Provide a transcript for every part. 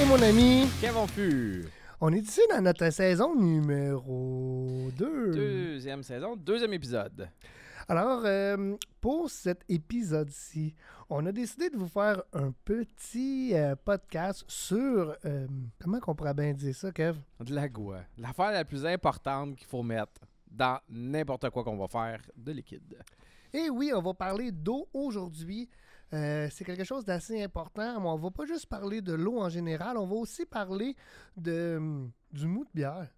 et mon ami Kevin Fu. On est ici dans notre saison numéro 2. Deuxième saison, deuxième épisode. Alors, euh, pour cet épisode-ci, on a décidé de vous faire un petit euh, podcast sur. Euh, comment on pourrait bien dire ça, Kev De la L'affaire la plus importante qu'il faut mettre dans n'importe quoi qu'on va faire de liquide. Et eh oui, on va parler d'eau aujourd'hui. Euh, c'est quelque chose d'assez important. on va pas juste parler de l'eau en général, on va aussi parler de, hum, du mou de bière.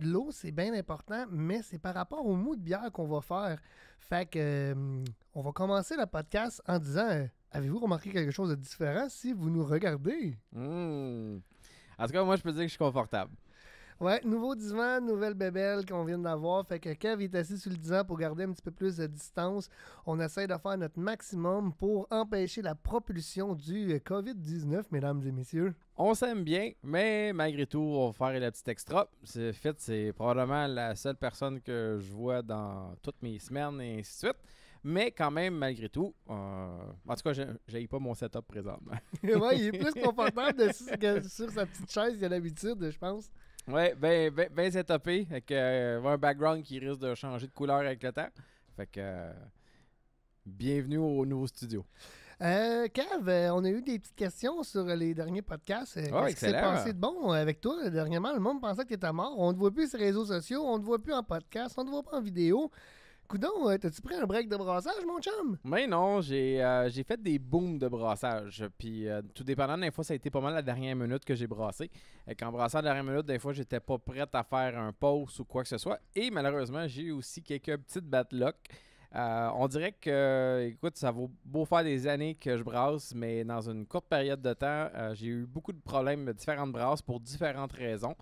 L'eau, c'est bien important, mais c'est par rapport au mou de bière qu'on va faire. Fait que, hum, on va commencer le podcast en disant euh, Avez-vous remarqué quelque chose de différent si vous nous regardez mmh. En tout cas, moi, je peux dire que je suis confortable. Ouais, nouveau divan, nouvelle bébelle qu'on vient d'avoir. Fait que Kev est assis sur le divan pour garder un petit peu plus de distance. On essaie de faire notre maximum pour empêcher la propulsion du euh, COVID-19, mesdames et messieurs. On s'aime bien, mais malgré tout, on va faire la petite extra. C'est fait, c'est probablement la seule personne que je vois dans toutes mes semaines et ainsi de suite. Mais quand même, malgré tout, euh, en tout cas, j'ai pas mon setup présentement. ouais, il est plus confortable de, sur, sa petite chaise a l'habitude, je pense. Oui, bien ben, ben c'est topé. Euh, avec un background qui risque de changer de couleur avec le temps. Fait que. Euh, bienvenue au nouveau studio. Euh, Kev, euh, on a eu des petites questions sur les derniers podcasts. Oh, qu'est-ce qui s'est passé de bon avec toi dernièrement? Le monde pensait que tu étais mort. On ne te voit plus sur les réseaux sociaux, on ne te voit plus en podcast, on ne te voit pas en vidéo. Coudon, euh, t'as-tu pris un break de brassage, mon chum? Mais non, j'ai euh, fait des booms de brassage. Puis euh, tout dépendant, des fois, ça a été pas mal la dernière minute que j'ai brassé. Et quand brassant la dernière minute, des fois, j'étais pas prête à faire un pause ou quoi que ce soit. Et malheureusement, j'ai aussi quelques petites batlocks. Euh, on dirait que, écoute, ça vaut beau faire des années que je brasse, mais dans une courte période de temps, j'ai eu beaucoup de problèmes de différentes brasses pour différentes raisons.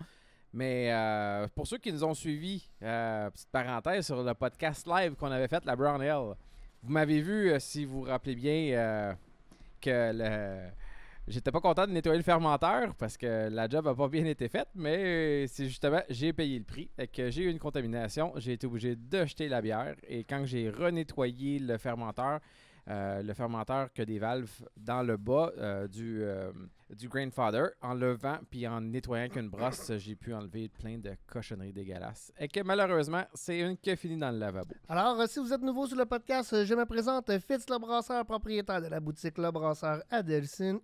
Mais euh, pour ceux qui nous ont suivis, euh, petite parenthèse sur le podcast live qu'on avait fait, la Brown Hill, vous m'avez vu, euh, si vous vous rappelez bien, que le... j'étais pas content de nettoyer le fermenteur parce que la job a pas bien été faite, mais c'est justement, j'ai payé le prix. et que j'ai eu une contamination, j'ai été obligé de jeter la bière et quand j'ai renettoyé le fermenteur, le fermenteur que des valves dans le bas du, du Grandfather. En levant puis en nettoyant qu'une brosse, j'ai pu enlever plein de cochonneries dégueulasses. Et que malheureusement, c'est une qui a fini dans le lavabo. Alors, si vous êtes nouveau sur le podcast, je me présente Fitz Le Brasseur, propriétaire de la boutique Le Brasseur à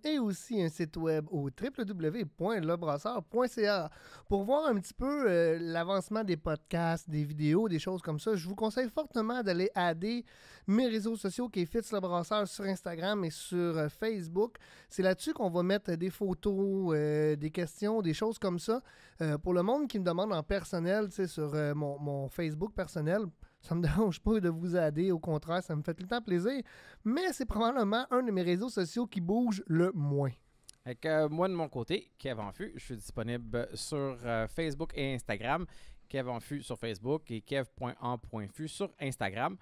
et aussi un site web au www.lebrasseur.ca. Pour voir un petit peu euh, l'avancement des podcasts, des vidéos, des choses comme ça, je vous conseille fortement d'aller aider mes réseaux sociaux qui est Fitz Le Brasseur sur Instagram et sur euh, Facebook. C'est là-dessus qu'on va mettre euh, des photos, euh, des questions, des choses comme ça. Euh, pour le monde qui me demande en personnel, sur mon, mon, Facebook personnel, ça me dérange pas de vous aider. Au contraire, ça me fait tout le temps plaisir. Mais c'est probablement un de mes réseaux sociaux qui bouge le moins. Avec, moi, de mon côté, Kev Fu, je suis disponible sur Facebook et Instagram. Kev en sur Facebook et kev.en.fu sur Instagram.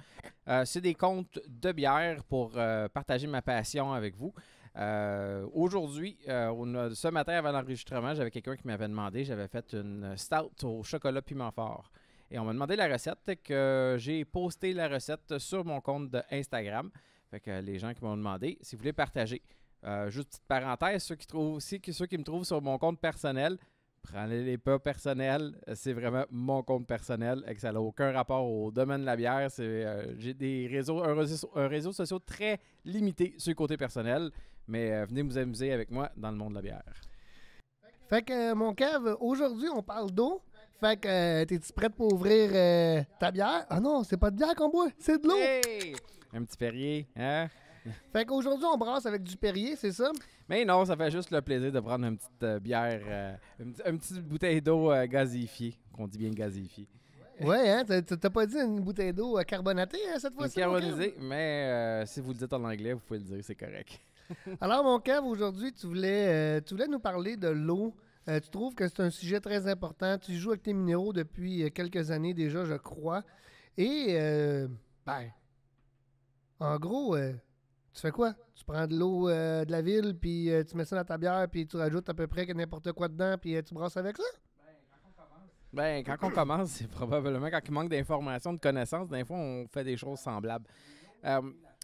c'est des comptes de bière pour partager ma passion avec vous. Euh, aujourd'hui, euh, ce matin avant l'enregistrement, j'avais quelqu'un qui m'avait demandé, j'avais fait une euh, stout au chocolat piment fort. Et on m'a demandé la recette, que j'ai posté la recette sur mon compte de Instagram. Fait que les gens qui m'ont demandé, si vous voulez partager. juste petite parenthèse, ceux qui me trouvent sur mon compte personnel, prenez les pas personnels. C'est vraiment mon compte personnel et que ça n'a aucun rapport au domaine de la bière. j'ai des réseaux, un réseau, un social très limité sur le côté personnel. Mais euh, venez vous amuser avec moi dans le monde de la bière. Fait que, euh, mon cave, aujourd'hui, on parle d'eau. Fait que, euh, t'es-tu prête pour ouvrir ta bière? Ah non, c'est pas de bière qu'on boit, c'est de l'eau! Un petit Perrier, hein? Fait qu'aujourd'hui, on brasse avec du Perrier, c'est ça? Mais non, ça fait juste le plaisir de prendre une petite bière, une, petite bouteille d'eau gazifiée, qu'on dit bien gazifiée. Ouais, hein? T'as pas dit une bouteille d'eau carbonatée hein, cette fois-ci? Carbonisée, mais si vous le dites en anglais, vous pouvez le dire, c'est correct. Alors, mon cave, aujourd'hui, tu, voulais, euh, tu nous parler de l'eau. Euh, tu trouves que c'est un sujet très important. Tu joues avec tes minéraux depuis euh, quelques années déjà, je crois. Et, ben, en gros, tu fais quoi? Tu prends de l'eau de la ville, puis tu mets ça dans ta bière, puis tu rajoutes à peu près n'importe quoi dedans, puis tu brasses avec ça? Ben, quand on commence, c'est probablement quand il manque d'informations, de connaissances, des fois, on fait des choses semblables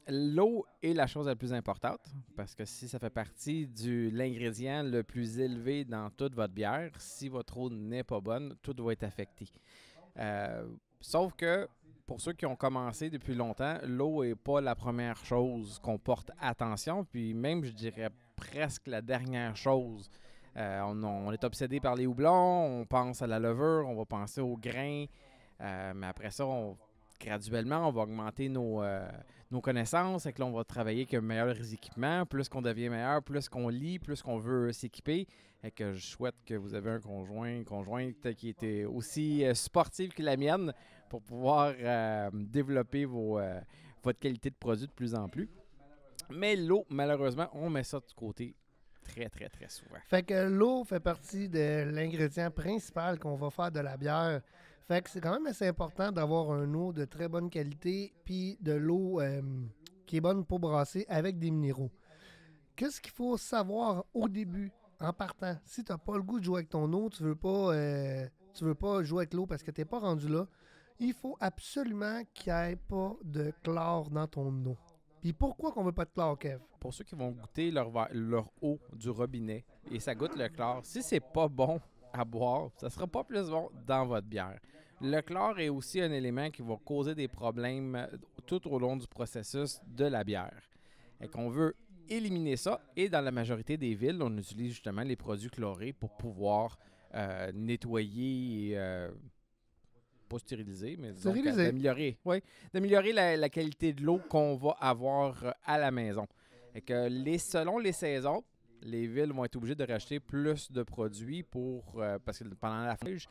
l'eau est la chose la plus importante parce que si ça fait partie de l'ingrédient le plus élevé dans toute votre bière, si votre eau n'est pas bonne, tout va être affecté. Euh, sauf que pour ceux qui ont commencé depuis longtemps, l'eau n'est pas la première chose qu'on porte attention, puis même, je dirais, presque la dernière chose. Euh, on, est obsédé par les houblons, on pense à la levure, on va penser aux grains, euh, mais après ça, graduellement, on va augmenter nos, nos connaissances, et que là, on va travailler avec un meilleur équipement, plus qu'on devient meilleur, plus qu'on lit, plus qu'on veut s'équiper. Et que je souhaite que vous avez un conjoint, une conjointe qui était aussi euh, sportive que la mienne pour pouvoir euh, développer vos, euh, votre qualité de produit de plus en plus. Mais l'eau, malheureusement, on met ça de côté très, très, très souvent. Fait que l'eau fait partie de l'ingrédient principal qu'on va faire de la bière. Fait que c'est quand même assez important d'avoir un eau de très bonne qualité, puis de l'eau euh, qui est bonne pour brasser avec des minéraux. Qu'est-ce qu'il faut savoir au début, en partant? Si tu n'as pas le goût de jouer avec ton eau, tu veux pas, euh, tu veux pas jouer avec l'eau parce que tu n'es pas rendu là, il faut absolument qu'il n'y ait pas de chlore dans ton eau. Puis pourquoi qu'on veut pas de chlore, Kev? Pour ceux qui vont goûter leur, leur eau du robinet et ça goûte le chlore, si c'est pas bon à boire, ça sera pas plus bon dans votre bière. Le chlore est aussi un élément qui va causer des problèmes euh, tout au long du processus de la bière. Et qu'on veut éliminer ça. Et dans la majorité des villes, on utilise justement les produits chlorés pour pouvoir euh, nettoyer Euh, pas stériliser, mais améliorer Oui, d'améliorer la, qualité de l'eau qu'on va avoir euh, à la maison. Et que les, selon les saisons, les villes vont être obligées de racheter plus de produits pour parce que pendant la friche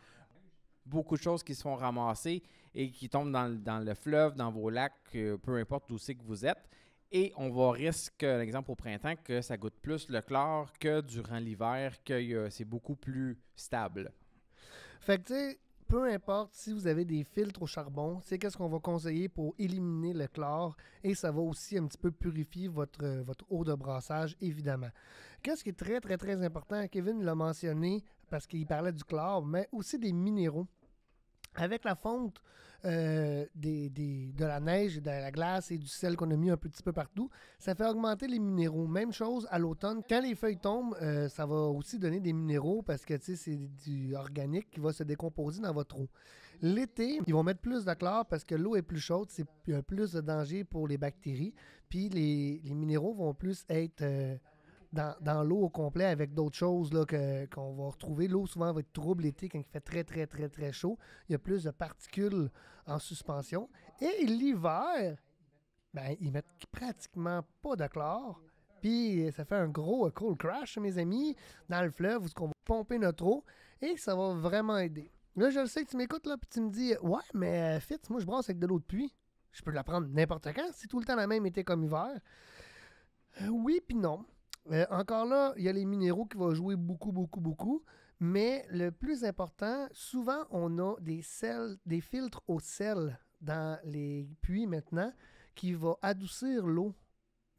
beaucoup de choses qui se font ramasser et qui tombent dans, le fleuve, dans vos lacs, euh, peu importe où c'est que vous êtes. Et on va risque, par au printemps, que ça goûte plus le chlore que durant l'hiver, que euh, c'est beaucoup plus stable. Fait que, tu sais, peu importe si vous avez des filtres au charbon, c'est qu'est-ce qu'on va conseiller pour éliminer le chlore et ça va aussi un petit peu purifier votre, euh, votre eau de brassage, évidemment. Qu'est-ce qui est très, très, très important? Kevin l'a mentionné parce qu'il parlait du chlore, mais aussi des minéraux avec la fonte euh, des, de la neige, de la glace et du sel qu'on a mis un petit peu partout, ça fait augmenter les minéraux. Même chose à l'automne. Quand les feuilles tombent, euh, ça va aussi donner des minéraux parce que c'est du organique qui va se décomposer dans votre eau. L'été, ils vont mettre plus de chlore parce que l'eau est plus chaude, c'est plus de danger pour les bactéries. Puis les, minéraux vont plus être... Euh, dans, l'eau au complet avec d'autres choses là, qu'on va retrouver. L'eau souvent va être trouble l'été quand il fait très, très, très, très chaud. Il y a plus de particules en suspension. Et l'hiver, ben, ils mettent pratiquement pas de chlore. Puis ça fait un gros cool crash, mes amis, dans le fleuve où on va pomper notre eau et ça va vraiment aider. Là, je le sais que tu m'écoutes, là, puis tu me dis Ouais, mais euh, Fitz, moi, je brasse avec de l'eau de puits. Je peux la prendre n'importe quand. C'est tout le temps la même été comme hiver. Euh, oui, puis non. Euh, encore là, il y a les minéraux qui vont jouer beaucoup, beaucoup, beaucoup. Mais le plus important, souvent, on a des sels, des filtres au sel dans les puits maintenant qui vont adoucir l'eau.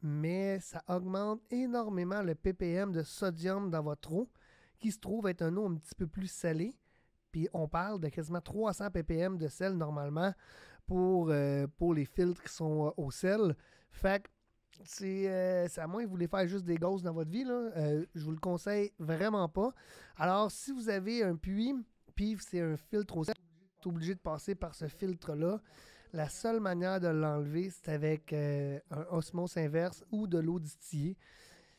Mais ça augmente énormément le ppm de sodium dans votre eau, qui se trouve être un eau un petit peu plus salée. Puis on parle de quasiment 300 ppm de sel normalement pour, euh, pour les filtres qui sont euh, au sel. Fait que c'est à moins que vous voulez faire juste des gosses dans votre vie, là, euh, je vous le conseille vraiment pas. Alors, si vous avez un puits, puis c'est un filtre au sel, vous êtes obligé de passer par ce filtre-là. La seule manière de l'enlever, c'est avec euh, un osmose inverse ou de l'eau distillée.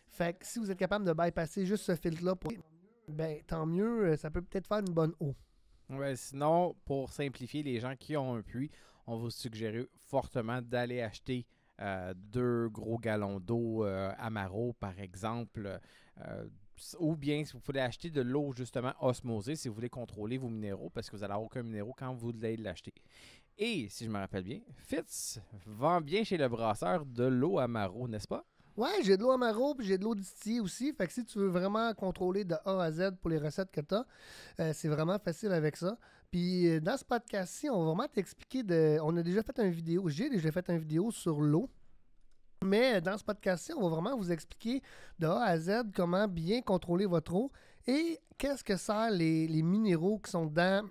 Fait que si vous êtes capable de bypasser juste ce filtre-là, pour... ben, tant mieux, euh, ça peut peut-être faire une bonne eau. Ouais, sinon, pour simplifier les gens qui ont un puits, on vous suggère fortement d'aller acheter euh, deux gros galons d'eau euh, Amaro, par exemple. Euh, ou bien si vous voulez acheter de l'eau justement osmosée, si vous voulez contrôler vos minéraux, parce que vous n'allez aucun minéraux quand vous voulez l'acheter. Et si je me rappelle bien, Fitz vend bien chez le brasseur de l'eau Amaro, n'est-ce pas? Ouais, j'ai de l'eau Amaro puis j'ai de l'eau distillée aussi. Fait que si tu veux vraiment contrôler de A à Z pour les recettes que tu as, c'est vraiment facile avec ça. Puis euh, dans ce podcast-ci, on va vraiment t'expliquer de. On a déjà fait une vidéo, j'ai déjà fait une vidéo sur l'eau. Mais euh, dans ce podcast-ci, on va vraiment vous expliquer de A à Z comment bien contrôler votre eau et qu'est-ce que ça les, minéraux qui sont dans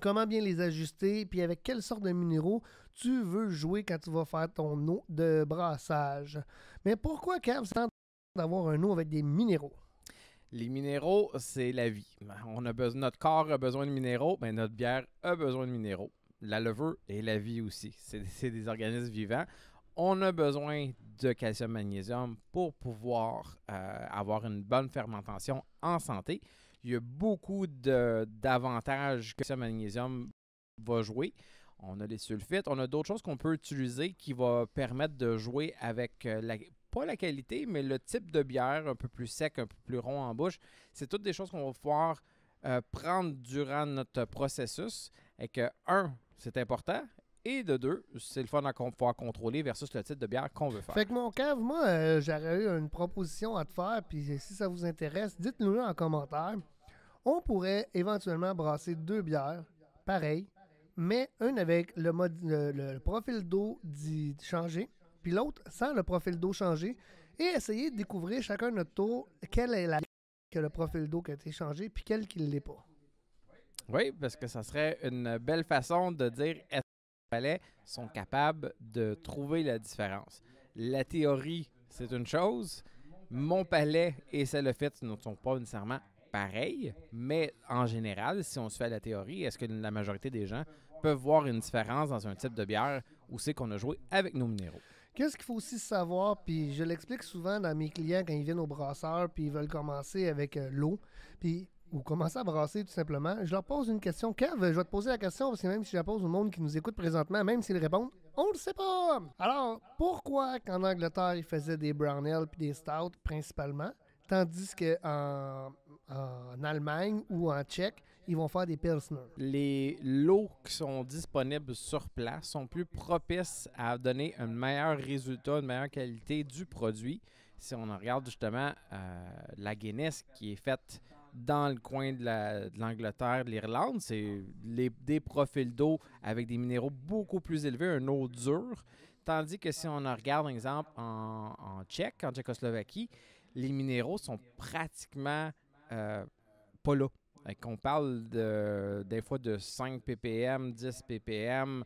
comment bien les ajuster, puis avec quelle sorte de minéraux tu veux jouer quand tu vas faire ton eau de brassage. Mais pourquoi, en train d'avoir un eau avec des minéraux? Les minéraux, c'est la vie. On a besoin, notre corps a besoin de minéraux, mais notre bière a besoin de minéraux. La levure et la vie aussi. C'est des organismes vivants. On a besoin de calcium-magnésium pour pouvoir euh, avoir une bonne fermentation en santé. Il y a beaucoup d'avantages que le calcium-magnésium va jouer. On a les sulfites, on a d'autres choses qu'on peut utiliser qui vont permettre de jouer avec euh, la pas la qualité, mais le type de bière, un peu plus sec, un peu plus rond en bouche, c'est toutes des choses qu'on va pouvoir euh, prendre durant notre processus. Et que, un, c'est important. Et de deux, c'est le fun à pouvoir contrôler versus le type de bière qu'on veut faire. Fait que mon cave, moi, euh, j'aurais eu une proposition à te faire. Puis si ça vous intéresse, dites-nous en commentaire. On pourrait éventuellement brasser deux bières, pareilles, mais une avec le, mode, profil d'eau dit changé puis l'autre sans le profil d'eau changé, et essayer de découvrir chacun notre tour quelle est la que le profil d'eau qui a été changé, puis quelle qui ne l'est pas. Oui, parce que ça serait une belle façon de dire est-ce que les palais sont capables de trouver la différence. La théorie, c'est une chose. Mon palais et celle le fait ne sont pas nécessairement pareils, mais en général, si on se fait la théorie, est-ce que la majorité des gens peuvent voir une différence dans un type de bière où c'est qu'on a joué avec nos minéraux? Qu'est-ce qu'il faut aussi savoir, puis je l'explique souvent à mes clients quand ils viennent au brasseur, puis ils veulent commencer avec euh, l'eau, puis ou commencer à brasser tout simplement, je leur pose une question. Kev, je vais te poser la question parce que même si je la pose au monde qui nous écoute présentement, même s'ils répondent, on le sait pas. Alors, pourquoi qu'en Angleterre, ils faisaient des brown ale puis des stouts principalement, tandis qu'en en Allemagne ou en Tchèque, ils vont faire des Pilsner. Les lots qui sont disponibles sur place sont plus propices à donner un meilleur résultat, une meilleure qualité du produit. Si on regarde justement euh, la Guinness qui est faite dans le coin de l'Angleterre, la, de l'Irlande, c'est des profils d'eau avec des minéraux beaucoup plus élevés, un eau dure. Tandis que si on regarde, par exemple, en, en Tchèque, en Tchécoslovaquie, les minéraux sont pratiquement euh, pas là qu'on parle des fois de 5 ppm, 10 ppm,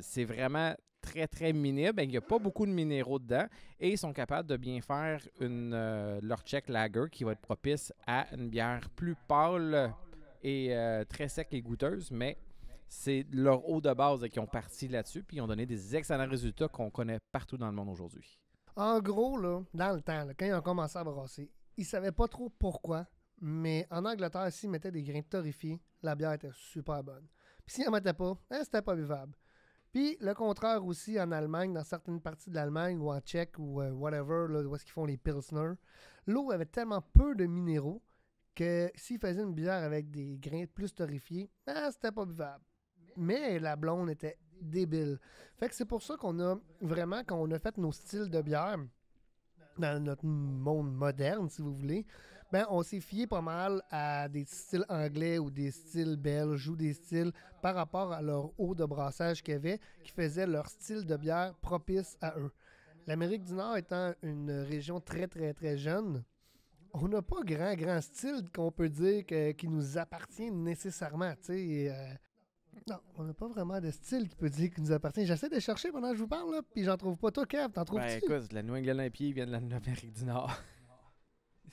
c'est vraiment très, très minime. Ben, il n'y a pas beaucoup de minéraux dedans et ils sont capables de bien faire euh, leur check lager qui va être propice à une bière plus pâle et euh, très sec et goûteuse, mais c'est leur eau de base qui ont parti là-dessus puis ils ont donné des excellents résultats qu'on connaît partout dans le monde aujourd'hui. En gros, dans le temps, quand ils ont commencé à brasser, ils ne savaient pas trop pourquoi mais en Angleterre, s'ils mettaient des grains torréfiés, la bière était super bonne. Puis s'ils n'en mettaient pas, hein, c'était pas buvable. Puis le contraire aussi en Allemagne, dans certaines parties de l'Allemagne ou en Tchèque ou euh, whatever, là, où est-ce qu'ils font les Pilsner, l'eau avait tellement peu de minéraux que s'ils faisaient une bière avec des grains plus torréfiés, ah, c'était pas buvable. Mais la blonde était débile. Fait que c'est pour ça qu'on a vraiment, quand on a fait nos styles de bière, dans notre monde moderne, si vous voulez, ben, on s'est fié pas mal à des styles anglais ou des styles belges ou des styles par rapport à leur eau de brassage qu'il y qui faisait leur style de bière propice à eux. L'Amérique du Nord étant une région très, très, très jeune, on n'a pas grand, grand style qu'on peut dire qui nous appartient nécessairement. sais. Euh, non, on n'a pas vraiment de style qui peut dire qui nous appartient. J'essaie de chercher pendant que je vous parle, puis j'en trouve pas. Toi, Kev, t'en trouves-tu? Ben, écoute, la New England vient de l'Amérique du Nord.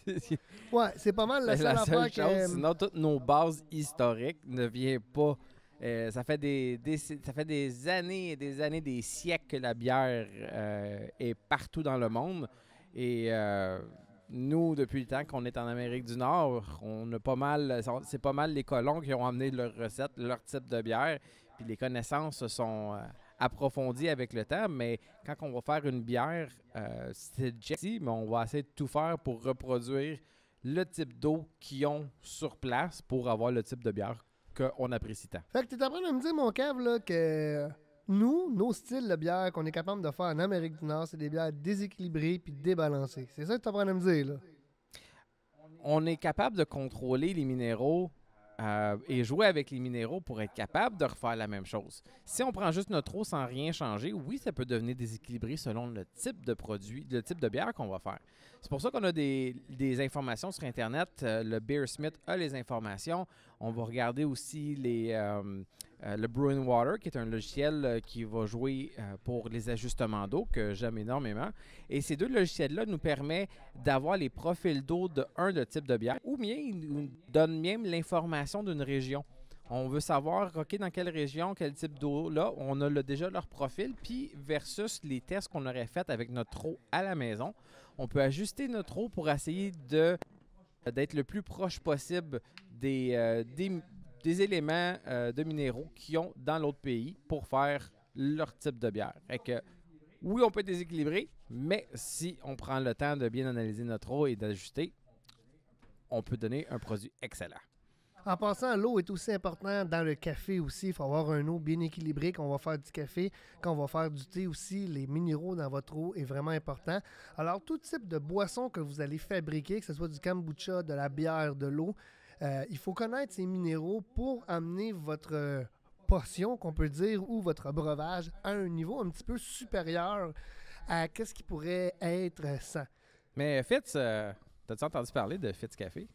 ouais, c'est pas mal la ben, seule, la chose. Sinon, toutes nos bases historiques ne viennent pas. Euh, ça, fait des, ça fait des années et des années, des siècles que la bière euh, est partout dans le monde. Et euh, nous, depuis le temps qu'on est en Amérique du Nord, on a pas mal, c'est pas mal les colons qui ont amené leurs recettes leur type de bière. Puis les connaissances sont approfondie avec le temps, mais quand on va faire une bière, euh, c'est mais on va essayer de tout faire pour reproduire le type d'eau qu'ils ont sur place pour avoir le type de bière qu'on apprécie tant. Fait que t'es en train de me dire, mon cave, que nous, nos styles de bière qu'on est capable de faire en Amérique du Nord, c'est des bières déséquilibrées puis débalancées. C'est ça que t'es en train de me dire, là? On est capable de contrôler les minéraux euh, et jouer avec les minéraux pour être capable de refaire la même chose. Si on prend juste notre eau sans rien changer, oui, ça peut devenir déséquilibré selon le type de produit, le type de bière qu'on va faire. C'est pour ça qu'on a des, informations sur Internet. Euh, le Beersmith a les informations. On va regarder aussi euh, euh, le Bruin Water, qui est un logiciel qui va jouer pour les ajustements d'eau, que j'aime énormément. Et ces deux logiciels-là nous permettent d'avoir les profils d'eau de un de type de bière, ou bien ils nous donnent même l'information d'une région. On veut savoir, OK, dans quelle région, quel type d'eau, là, on a déjà leur profil, puis versus les tests qu'on aurait fait avec notre eau à la maison on peut ajuster notre eau pour essayer euh, d'être le plus proche possible des, euh, éléments euh, de minéraux qu'ils ont dans l'autre pays pour faire leur type de bière. que, oui, on peut déséquilibrer, mais si on prend le temps de bien analyser notre eau et d'ajuster, on peut donner un produit excellent. En passant, l'eau est aussi importante dans le café aussi. Il faut avoir un eau bien équilibrée quand on va faire du café, quand on va faire du thé aussi. Les minéraux dans votre eau est vraiment important. Alors, tout type de boisson que vous allez fabriquer, que ce soit du kombucha, de la bière, de l'eau, euh, il faut connaître ces minéraux pour amener votre euh, portion, qu'on peut dire, ou votre breuvage à un niveau un petit peu supérieur à ce qui pourrait être ça. Euh, Mais Fitz, euh, t'as-tu entendu parler de Fitz Café?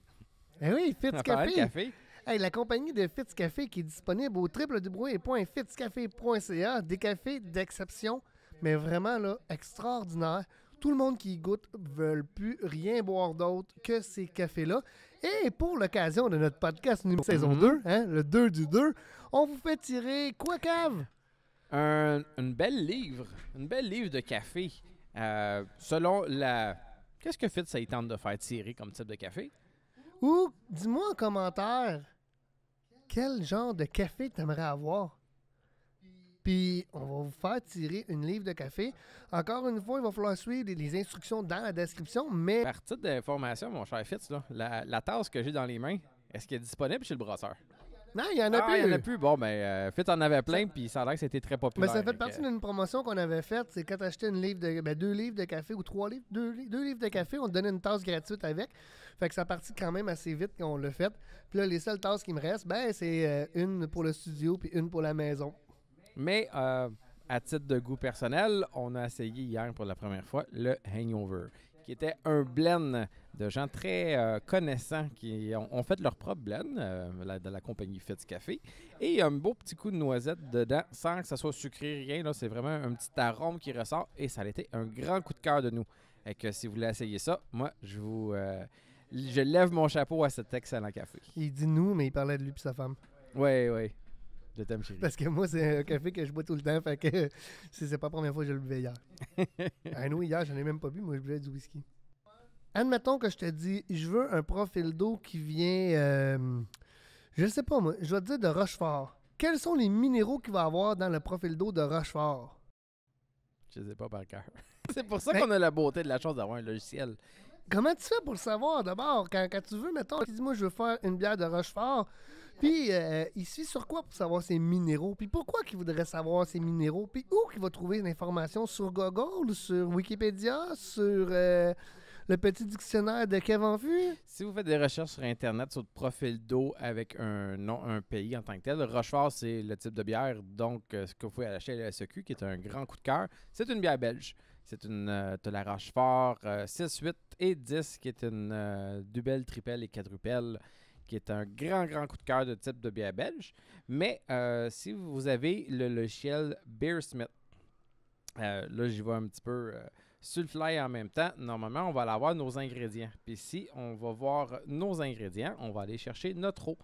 Eh oui, Fitz Café. la compagnie de Fitz Café qui est disponible au www.fitzcafé.ca, des cafés d'exception, mais vraiment là, extraordinaire. Tout le monde qui y goûte veut plus rien boire d'autre que ces cafés-là. Et pour l'occasion de notre podcast numéro mm-hmm. saison 2, hein, le 2 du 2, on vous fait tirer quoi cave? Un, une belle livre, une belle livre de café. Euh, selon la... Qu'est-ce que Fitz ça de faire tirer comme type de café? Ou dis-moi en commentaire quel genre de café tu aimerais avoir. Puis on va vous faire tirer une livre de café. Encore une fois, il va falloir suivre les instructions dans la description, mais... Par titre d'information, mon cher Fitz, la, la tasse que j'ai dans les mains, est-ce qu'elle est disponible chez le brasseur? Non, ah, Il y en a plus. Il en a plus. Bon, mais ben, euh, fait, en avait plein, puis ça a l'air que c'était très populaire. Mais ça fait partie d'une promotion qu'on avait faite. C'est quand tu achetais une livre de, ben, deux livres de café ou trois livres, deux, livres de café, on te donnait une tasse gratuite avec. Fait que ça partit quand même assez vite qu'on l'a fait. Puis là, les seules tasses qui me restent, ben, c'est euh, une pour le studio puis une pour la maison. Mais euh, à titre de goût personnel, on a essayé hier pour la première fois le Hangover qui était un blend de gens très euh, connaissants qui ont, fait leur propre blend euh, de la compagnie Fitz Café. Et il y a un beau petit coup de noisette dedans, sans que ça soit sucré, rien. Là, c'est vraiment un petit arôme qui ressort et ça a été un grand coup de cœur de nous. Et que si vous voulez essayer ça, moi, je vous. Euh, je lève mon chapeau à cet excellent café. Il dit nous, mais il parlait de lui et sa femme. Oui, oui. Parce que moi, c'est un café que je bois tout le temps. Fait que c'est pas la première fois que je le buvais hier. ah non, hier, j'en ai même pas bu. Moi, je buvais du whisky. Admettons que je te dis, je veux un profil d'eau qui vient, euh, je sais pas moi, je vais te dire de Rochefort. Quels sont les minéraux qu'il va avoir dans le profil d'eau de Rochefort? Je sais pas par cœur. c'est pour ça ben qu'on a la beauté de la chance d'avoir un logiciel Comment tu fais pour le savoir d'abord? Quand, quand, tu veux, mettons, dis moi je veux faire une bière de Rochefort, puis euh, ici sur quoi pour savoir ses minéraux? Puis pourquoi qu'il voudrait savoir ces minéraux? Puis où qu'il va trouver l'information? Sur Google, sur Wikipédia, sur euh, le petit dictionnaire de Kevin Vu? Si vous faites des recherches sur Internet sur le profil d'eau avec un nom, un pays en tant que tel, Rochefort, c'est le type de bière, donc euh, ce que vous pouvez acheter à la SQ e qui est un grand coup de cœur. C'est une bière belge. C'est une. Euh, tu 6, 8 et 10, qui est une euh, double, triple et quadrupelle, qui est un grand, grand coup de cœur de type de bière belge. Mais euh, si vous avez le logiciel Beersmith, euh, là, j'y vois un petit peu sur en même temps, normalement, on va aller avoir nos ingrédients. Puis si on va voir nos ingrédients, on va aller chercher notre eau.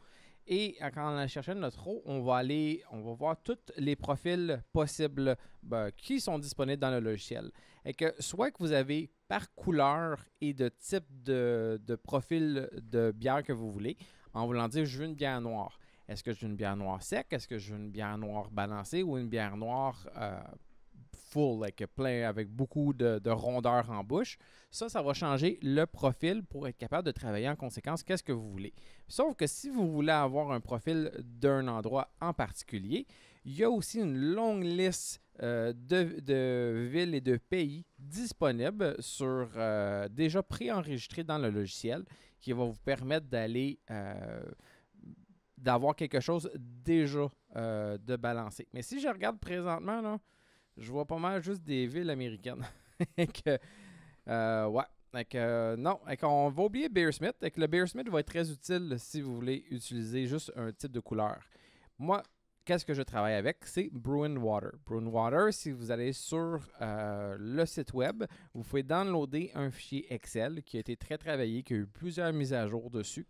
Et quand on a cherché notre eau, on va aller, on va voir tous les profils possibles ben, qui sont disponibles dans le logiciel est que soit que vous avez par couleur et de type de, profil de bière que vous voulez, en voulant dire je veux une bière noire. Est-ce que je veux une bière noire sec? Est-ce que je veux une bière noire balancée ou une bière noire euh, full, avec, plein, avec beaucoup de, de, rondeur en bouche. Ça, ça va changer le profil pour être capable de travailler en conséquence qu'est-ce que vous voulez. Sauf que si vous voulez avoir un profil d'un endroit en particulier, il y a aussi une longue liste euh, de, villes et de pays disponibles sur euh, déjà préenregistrés dans le logiciel qui va vous permettre d'aller euh, d'avoir quelque chose déjà de balancé. Mais si je regarde présentement, là, je vois pas mal juste des villes américaines. ouais. Donc, non, on va oublier Beersmith. le Bearsmith va être très utile si vous voulez utiliser juste un type de couleur. Moi, qu'est-ce que je travaille avec? C'est Bruin Water. Bruin Water, si vous allez sur euh, le site web, vous pouvez downloader un fichier Excel qui a été très travaillé, qui a eu plusieurs mises à jour dessus.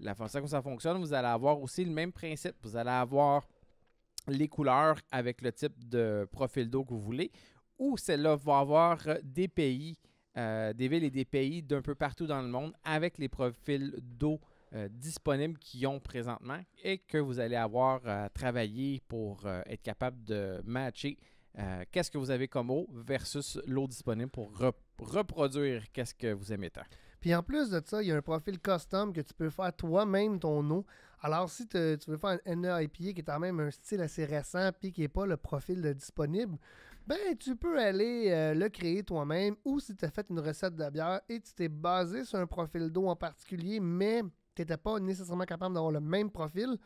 La façon dont ça fonctionne, vous allez avoir aussi le même principe. Vous allez avoir les couleurs avec le type de profil d'eau que vous voulez, ou celle-là va avoir euh, des pays, euh, des villes et des pays d'un peu partout dans le monde avec les profils d'eau euh, disponibles qu'ils ont présentement et que vous allez avoir à euh, travailler pour euh, être capable de matcher qu'est-ce que vous avez comme eau versus l'eau disponible pour reproduire qu'est-ce que vous aimez tant. Puis en plus de ça, il y a un profil custom que tu peux faire toi-même ton eau. Alors si tu veux faire un NEIPA qui est quand même un style assez récent puis qui n'est pas le profil disponible, ben tu peux aller le créer toi-même ou si tu as fait une recette de bière et tu t'es basé sur un profil d'eau en particulier, mais tu n'étais pas nécessairement capable d'avoir le même profil,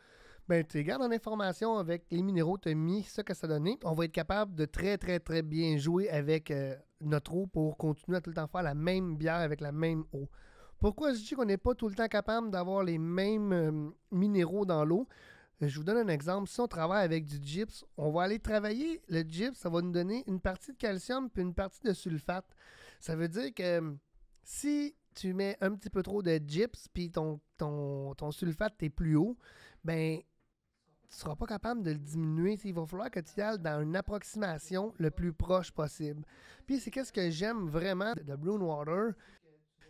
ben, tu gardes en information avec les minéraux, tu as mis ce que ça donnait. On va être capable de très, très, très bien jouer avec euh, notre eau pour continuer à tout le temps faire la même bière avec la même eau. Pourquoi je dis qu'on n'est pas tout le temps capable d'avoir les mêmes euh, minéraux dans l'eau? Euh, je vous donne un exemple. Si on travaille avec du gypse, on va aller travailler le gypse, ça va nous donner une partie de calcium puis une partie de sulfate. Ça veut dire que si tu mets un petit peu trop de gyps, puis ton, ton, sulfate est plus haut, ben tu seras pas capable de le diminuer. Il va falloir que tu ailles dans une approximation le plus proche possible. Puis c'est qu'est-ce que j'aime vraiment de Brune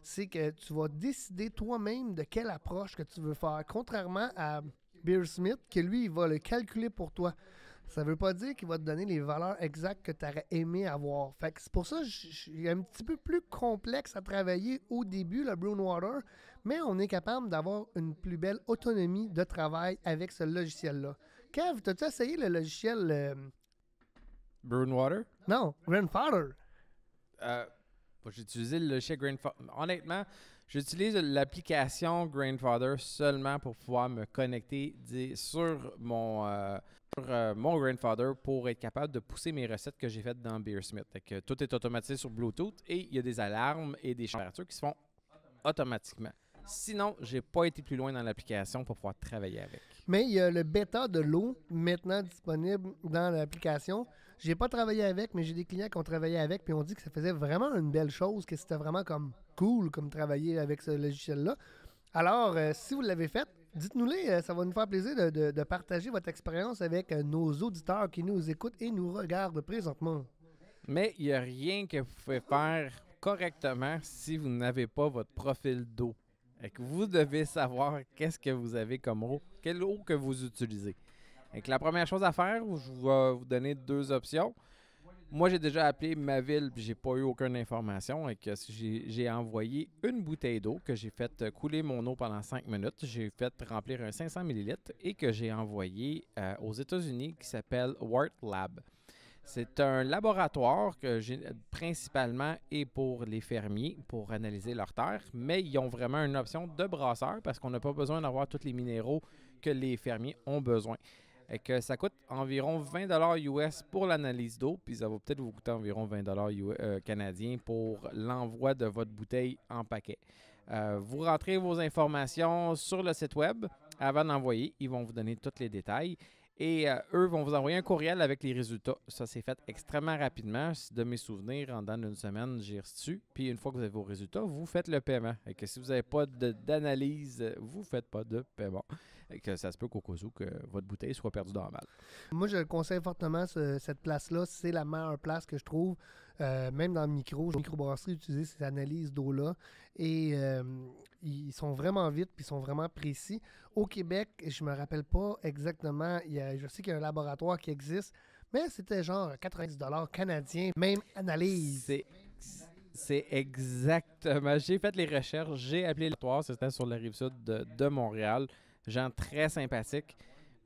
c'est que tu vas décider toi-même de quelle approche que tu veux faire. Contrairement à Beer Smith, que lui, il va le calculer pour toi ça veut pas dire qu'il va te donner les valeurs exactes que tu aurais aimé avoir. Fait c'est pour ça que un petit peu plus complexe à travailler au début, le Brown Water, mais on est capable d'avoir une plus belle autonomie de travail avec ce logiciel-là. Kev, t'as-tu essayé le logiciel. Euh... Non, Grandfather. Euh, j'ai utilisé le logiciel Grandfather. Honnêtement, j'utilise l'application Grandfather seulement pour pouvoir me connecter sur mon. Euh, euh, mon grandfather pour être capable de pousser mes recettes que j'ai faites dans Beersmith. tout est automatisé sur Bluetooth et il y a des alarmes et des températures qui se font automatiquement. Sinon, j'ai pas été plus loin dans l'application pour pouvoir travailler avec. Mais il y a le bêta de l'eau maintenant disponible dans l'application. J'ai pas travaillé avec, mais j'ai des clients qui ont travaillé avec, puis on dit que ça faisait vraiment une belle chose, que c'était vraiment comme cool comme travailler avec ce logiciel-là. Alors, euh, si vous l'avez fait, Dites-nous-les, euh, ça va nous faire plaisir de, partager votre expérience avec euh, nos auditeurs qui nous écoutent et nous regardent présentement. Mais il n'y a rien que vous pouvez faire correctement si vous n'avez pas votre profil d'eau. Vous devez savoir qu'est-ce que vous avez comme eau, quelle eau que vous utilisez. la première chose à faire, je vais vous donner deux options. Moi, j'ai déjà appelé ma ville, je j'ai pas eu aucune information. Et que j'ai envoyé une bouteille d'eau que j'ai fait euh, couler mon eau pendant cinq minutes. J'ai fait remplir un 500 ml et que j'ai envoyé euh, aux États-Unis qui s'appelle Wart Lab. C'est un laboratoire que j'ai principalement et pour les fermiers pour analyser leur terre. mais ils ont vraiment une option de brasseur parce qu'on n'a pas besoin d'avoir tous les minéraux que les fermiers ont besoin et que ça coûte environ 20 US pour l'analyse d'eau, puis ça va peut-être vous coûter environ 20 dollars euh, canadiens pour l'envoi de votre bouteille en paquet. Euh, vous rentrez vos informations sur le site web avant d'envoyer. Ils vont vous donner tous les détails. Et euh, eux vont vous envoyer un courriel avec les résultats. Ça s'est fait extrêmement rapidement. De mes souvenirs, en dans une semaine, j'ai reçu. Puis une fois que vous avez vos résultats, vous faites le paiement. Et que si vous n'avez pas d'analyse, vous ne faites pas de paiement. Et que ça se peut qu'au cas où que votre bouteille soit perdue dans la malle. Moi, je conseille fortement, cette place-là. C'est la meilleure place que je trouve. Euh, même dans le micro, microbrasserie utiliser ces analyses d'eau-là et euh, ils sont vraiment vite puis ils sont vraiment précis. Au Québec, je me rappelle pas exactement, je sais qu'il y a un laboratoire qui existe, mais c'était genre 90 dollars canadiens, même analyse. C'est exactement. J'ai fait les recherches, j'ai appelé le c'était sur la rive sud de, de Montréal. Gens très sympathiques.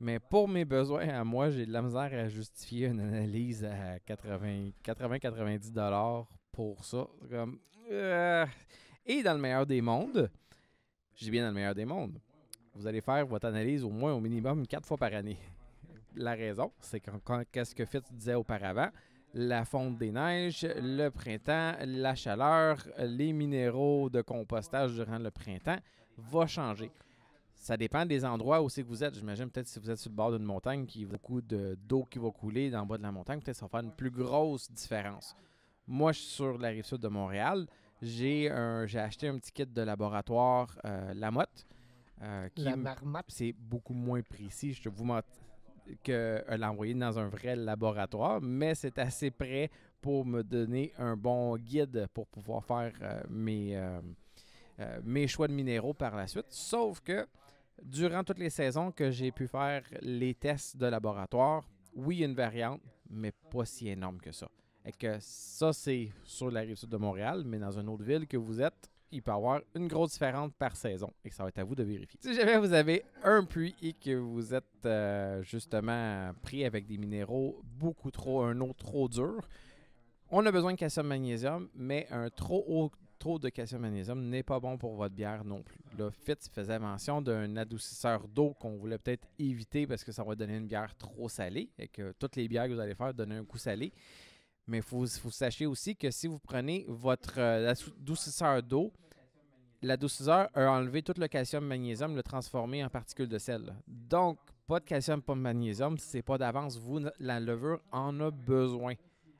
Mais pour mes besoins à moi, j'ai de la misère à justifier une analyse à 80-90$ pour ça. Comme, euh, et dans le meilleur des mondes, j'ai bien dans le meilleur des mondes, vous allez faire votre analyse au moins au minimum quatre fois par année. La raison, c'est qu'est-ce que Fitz disait auparavant, la fonte des neiges, le printemps, la chaleur, les minéraux de compostage durant le printemps va changer. Ça dépend des endroits où c'est que vous êtes. J'imagine peut-être si vous êtes sur le bord d'une montagne, qui y a beaucoup d'eau qui va couler dans le bas de la montagne, peut-être ça va faire une plus grosse différence. Moi, je suis sur la rive sud de Montréal. J'ai acheté un petit kit de laboratoire euh, Lamotte. Euh, c'est beaucoup moins précis, je vous montre, que euh, l'envoyer dans un vrai laboratoire, mais c'est assez près pour me donner un bon guide pour pouvoir faire mes choix de minéraux par la suite. Sauf que durant toutes les saisons que j'ai pu faire les tests de laboratoire, oui, une variante, mais pas si énorme que ça. Et que ça, c'est sur la rive sud de Montréal, mais dans une autre ville que vous êtes, il peut y avoir une grosse différence par saison. Et ça va être à vous de vérifier. Si jamais vous avez un puits et que vous êtes euh, justement pris avec des minéraux beaucoup trop, un eau trop dure, on a besoin de calcium magnésium, mais un trop haut trop de calcium magnésium n'est pas bon pour votre bière non plus. Là, Fitz faisait mention d'un adoucisseur d'eau qu'on voulait peut-être éviter parce que ça va donner une bière trop salée et que toutes les bières que vous allez faire donnent un goût salé. Mais il faut, faut sachez aussi que si vous prenez votre euh, adoucisseur d'eau, l'adoucisseur a enlevé tout le calcium magnésium, le transformé en particules de sel. Donc, pas de calcium, pas de magnésium, c'est pas d'avance. Vous, la levure en a besoin.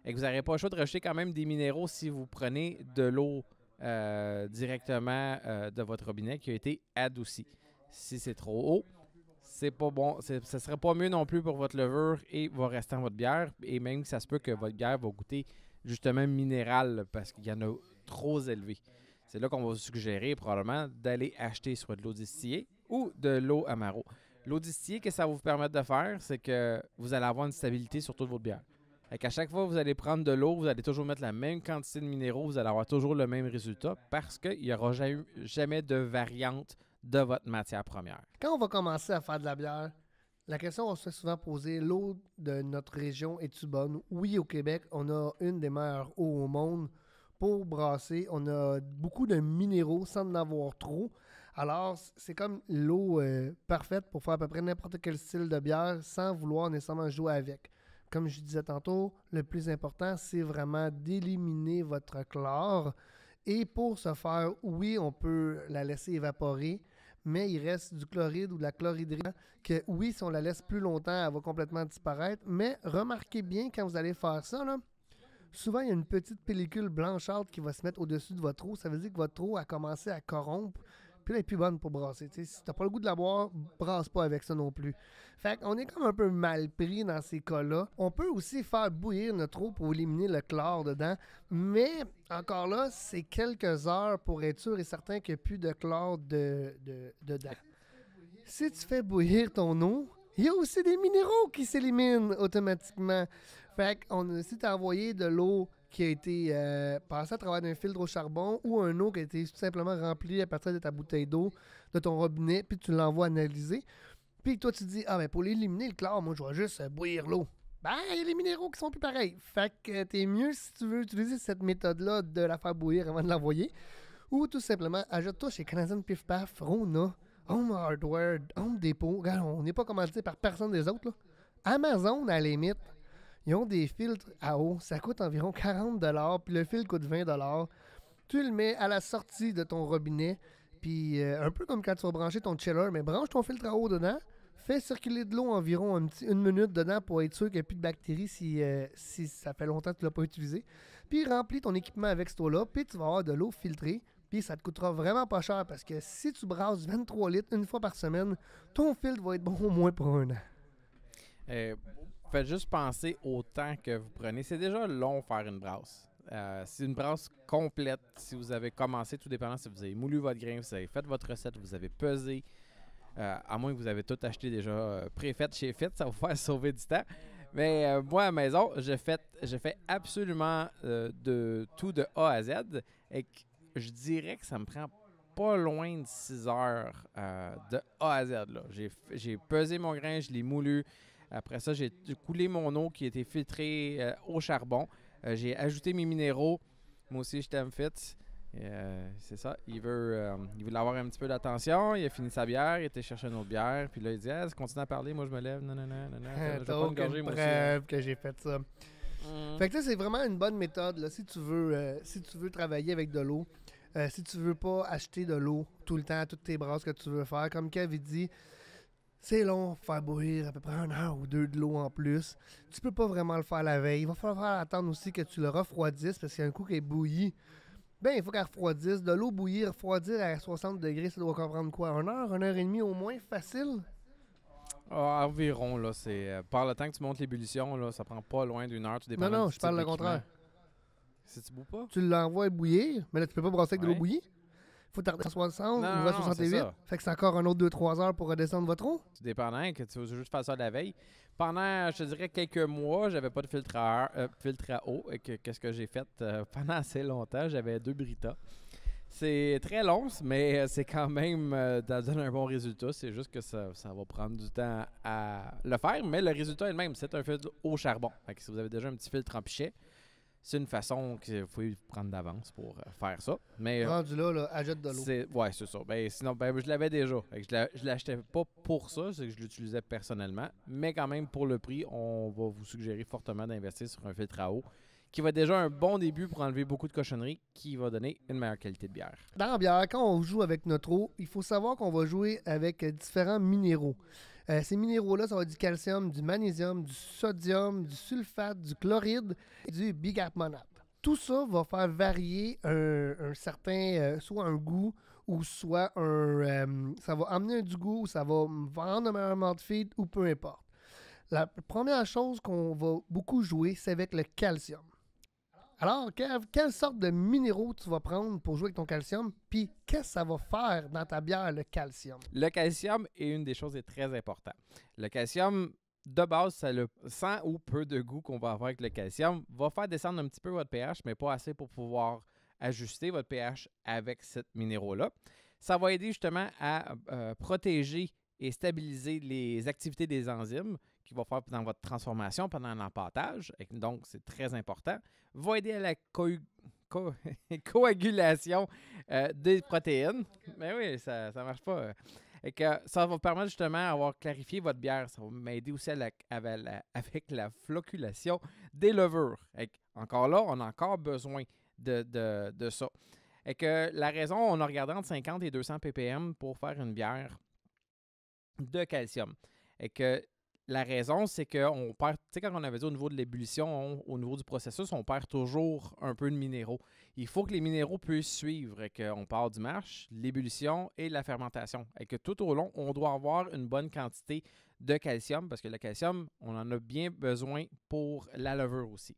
Et que vous n'aurez pas le choix de rejeter quand même des minéraux si vous prenez de l'eau euh, directement euh, de votre robinet qui a été adouci. Si c'est trop haut, c'est pas bon, serait pas mieux non plus pour votre levure et va rester dans votre bière. Et même ça se peut que votre bière va goûter justement minéral parce qu'il y en a trop élevé. C'est là qu'on va vous suggérer probablement d'aller acheter soit de l'eau distillée ou de l'eau amaro. L'eau distillée, que ça vous permettre de faire, c'est que vous allez avoir une stabilité sur toute votre bière. À chaque fois que vous allez prendre de l'eau, vous allez toujours mettre la même quantité de minéraux, vous allez avoir toujours le même résultat parce qu'il n'y aura jamais de variante de votre matière première. Quand on va commencer à faire de la bière, la question qu'on se fait souvent poser, l'eau de notre région est-tu bonne? Oui, au Québec, on a une des meilleures eaux au monde pour brasser. On a beaucoup de minéraux sans en avoir trop. Alors, c'est comme l'eau euh, parfaite pour faire à peu près n'importe quel style de bière sans vouloir nécessairement jouer avec comme je disais tantôt, le plus important, c'est vraiment d'éliminer votre chlore. Et pour ce faire, oui, on peut la laisser évaporer, mais il reste du chloride ou de la chlorhydrine que, oui, si on la laisse plus longtemps, elle va complètement disparaître. Mais remarquez bien quand vous allez faire ça, souvent il y a une petite pellicule blanchâtre qui va se mettre au-dessus de votre eau. Ça veut dire que votre eau a commencé à corrompre elle plus bonne pour brasser. Si Si t'as pas le goût de la boire, brasse pas avec ça non plus. Fait qu'on est comme un peu mal pris dans ces cas-là. On peut aussi faire bouillir notre eau pour éliminer le chlore dedans. Mais encore là, c'est quelques heures pour être sûr et certain qu'il n'y a plus de chlore de, de, dedans. Si tu fais bouillir ton eau, il y a aussi des minéraux qui s'éliminent automatiquement. Fait qu'on a aussi envoyé de l'eau qui a été euh, passé à travers un filtre au charbon ou un eau qui a été tout simplement remplie à partir de ta bouteille d'eau, de ton robinet, puis tu l'envoies analyser. Puis toi, tu te dis, ah, ben pour l'éliminer, le chlore, moi, je vais juste euh, bouillir l'eau. Ben, il y a les minéraux qui sont plus pareils. Fait que euh, t'es mieux si tu veux utiliser cette méthode-là de la faire bouillir avant de l'envoyer. Ou tout simplement, ajoute-toi chez Canadian Pif Paf, Rona, Home Hardware, Home Depot. Regarde, on n'est pas commandité par personne des autres, là. Amazon, à la limite, ils ont des filtres à eau. Ça coûte environ 40 puis le fil coûte 20 Tu le mets à la sortie de ton robinet, puis euh, un peu comme quand tu vas brancher ton chiller, mais branche ton filtre à eau dedans. Fais circuler de l'eau environ une minute dedans pour être sûr qu'il n'y a plus de bactéries si, euh, si ça fait longtemps que tu ne l'as pas utilisé. Puis remplis ton équipement avec cette eau-là, puis tu vas avoir de l'eau filtrée. Puis ça te coûtera vraiment pas cher parce que si tu brasses 23 litres une fois par semaine, ton filtre va être bon au moins pour un an. Euh, faites juste penser au temps que vous prenez. C'est déjà long faire une brasse. Euh, c'est une brasse complète. Si vous avez commencé, tout dépendant si vous avez moulu votre grain, si vous avez fait votre recette, vous avez pesé, euh, à moins que vous avez tout acheté déjà euh, préfait chez Fit, ça va vous faire sauver du temps. Mais moi, à la maison, j'ai fait je fais absolument de tout de A à Z et je dirais que ça me prend pas loin de 6 heures de A à Z. J'ai pesé mon grain, je l'ai moulu, après ça, j'ai coulé mon eau qui était filtrée euh, au charbon. Euh, j'ai ajouté mes minéraux. Moi aussi, je t'aime fit. Euh, c'est ça. Il veut, il veut avoir un petit peu d'attention. Il a fini sa bière. Il était chercher une autre bière. Puis là, il dit ah, continue à parler. Moi, je me lève. Non, non, non, non, non. Je vais pas hein. que j'ai fait ça. Ça mm. Fait que c'est vraiment une bonne méthode. Là, si, tu veux, si tu veux travailler avec de l'eau, si tu veux pas acheter de l'eau tout le temps à toutes tes brasses que tu veux faire, comme Kevin dit, c'est long, faire bouillir à peu près un heure ou deux de l'eau en plus. Tu peux pas vraiment le faire la veille. Il va falloir attendre aussi que tu le refroidisses parce qu'il y a un coup qui est bouilli. Ben, il faut qu'elle refroidisse. De l'eau bouillie, refroidir à 60 degrés, ça doit comprendre quoi? Une heure, une heure et demie au moins, facile? Ah, environ, là. C'est, euh, par le temps que tu montes l'ébullition, là, ça prend pas loin d'une heure. Tu non, non, je parle le contraire. Si tu boues pas? Tu l'envoies bouillir, mais là, tu peux pas brasser avec de l'eau bouillie? faut tarder à 60 ou 68. fait que c'est encore un autre 2-3 heures pour redescendre votre eau. C'est dépendant que tu veux juste faire ça la veille. Pendant, je dirais, quelques mois, j'avais pas de filtre à, euh, eau. Qu'est-ce que, j'ai fait euh, pendant assez longtemps? J'avais deux Brita. C'est très long, mais euh, c'est quand même, ça donne un bon résultat. C'est juste que ça, va prendre du temps à le faire, mais le résultat est le même. C'est un filtre au charbon. Fait que si vous avez déjà un petit filtre en pichet, c'est une façon qu'il faut prendre d'avance pour euh, faire ça. Mais, euh, Rendu là, de l'eau. Ouais, c'est ça. Ben, sinon, ben, je l'avais déjà. je l'achetais pas pour ça, c'est que je l'utilisais personnellement. Mais quand même, pour le prix, on va vous suggérer fortement d'investir sur un filtre à eau qui va déjà un bon début pour enlever beaucoup de cochonneries, qui va donner une meilleure qualité de bière. Dans la bière, quand on joue avec notre eau, il faut savoir qu'on va jouer avec euh, différents minéraux. Euh, ces minéraux-là, ça va être du calcium, du magnésium, du sodium, du sulfate, du chloride et du bicarbonate. Tout ça va faire varier un, certain, euh, soit un goût ou soit un. Euh, ça va amener du goût ça va vendre un meilleur mode feed ou peu importe. La première chose qu'on va beaucoup jouer, c'est avec le calcium. Alors, quelle sorte de minéraux tu vas prendre pour jouer avec ton calcium? Puis, qu'est-ce que ça va faire dans ta bière, le calcium? Le calcium est une des choses très importantes. Le calcium, de base, ça le sans ou peu de goût qu'on va avoir avec le calcium va faire descendre un petit peu votre pH, mais pas assez pour pouvoir ajuster votre pH avec ce minéraux-là. Ça va aider justement à euh, protéger et stabiliser les activités des enzymes qu'il va faire pendant votre transformation pendant l'empattage. donc c'est très important, va aider à la coagulation euh, des protéines. Mais ben oui, ça ne marche pas. Euh. Et que ça va vous permettre justement d'avoir clarifié votre bière. Ça va m'aider aussi avec, la, avec, floculation des levures. Et encore là, on a encore besoin de, de, ça. Et que la raison, on a regardé entre 50 et 200 ppm pour faire une bière de calcium. Et que la raison, c'est qu'on perd, tu sais, quand on avait dit au niveau de l'ébullition, au niveau du processus, on perd toujours un peu de minéraux. Il faut que les minéraux puissent suivre, qu'on parle du marche, l'ébullition et la fermentation. Et que tout au long, on doit avoir une bonne quantité de calcium, parce que le calcium, on en a bien besoin pour la levure aussi.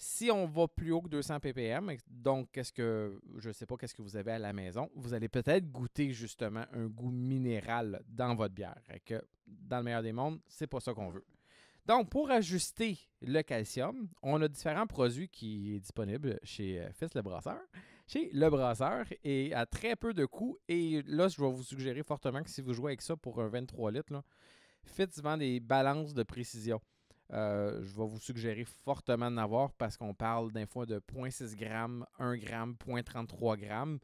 Si on va plus haut que 200 ppm, donc qu'est-ce que je sais pas qu'est-ce que vous avez à la maison, vous allez peut-être goûter justement un goût minéral dans votre bière. Et que dans le meilleur des mondes, c'est pas ça qu'on veut. Donc pour ajuster le calcium, on a différents produits qui sont disponibles chez euh, Fils le brasseur, chez le brasseur et à très peu de coûts. Et là, je vais vous suggérer fortement que si vous jouez avec ça pour un 23 litres, faites souvent des balances de précision. Euh, je vais vous suggérer fortement d'en avoir parce qu'on parle d'un fois de 0.6 g, 1 g, 0.33 grammes.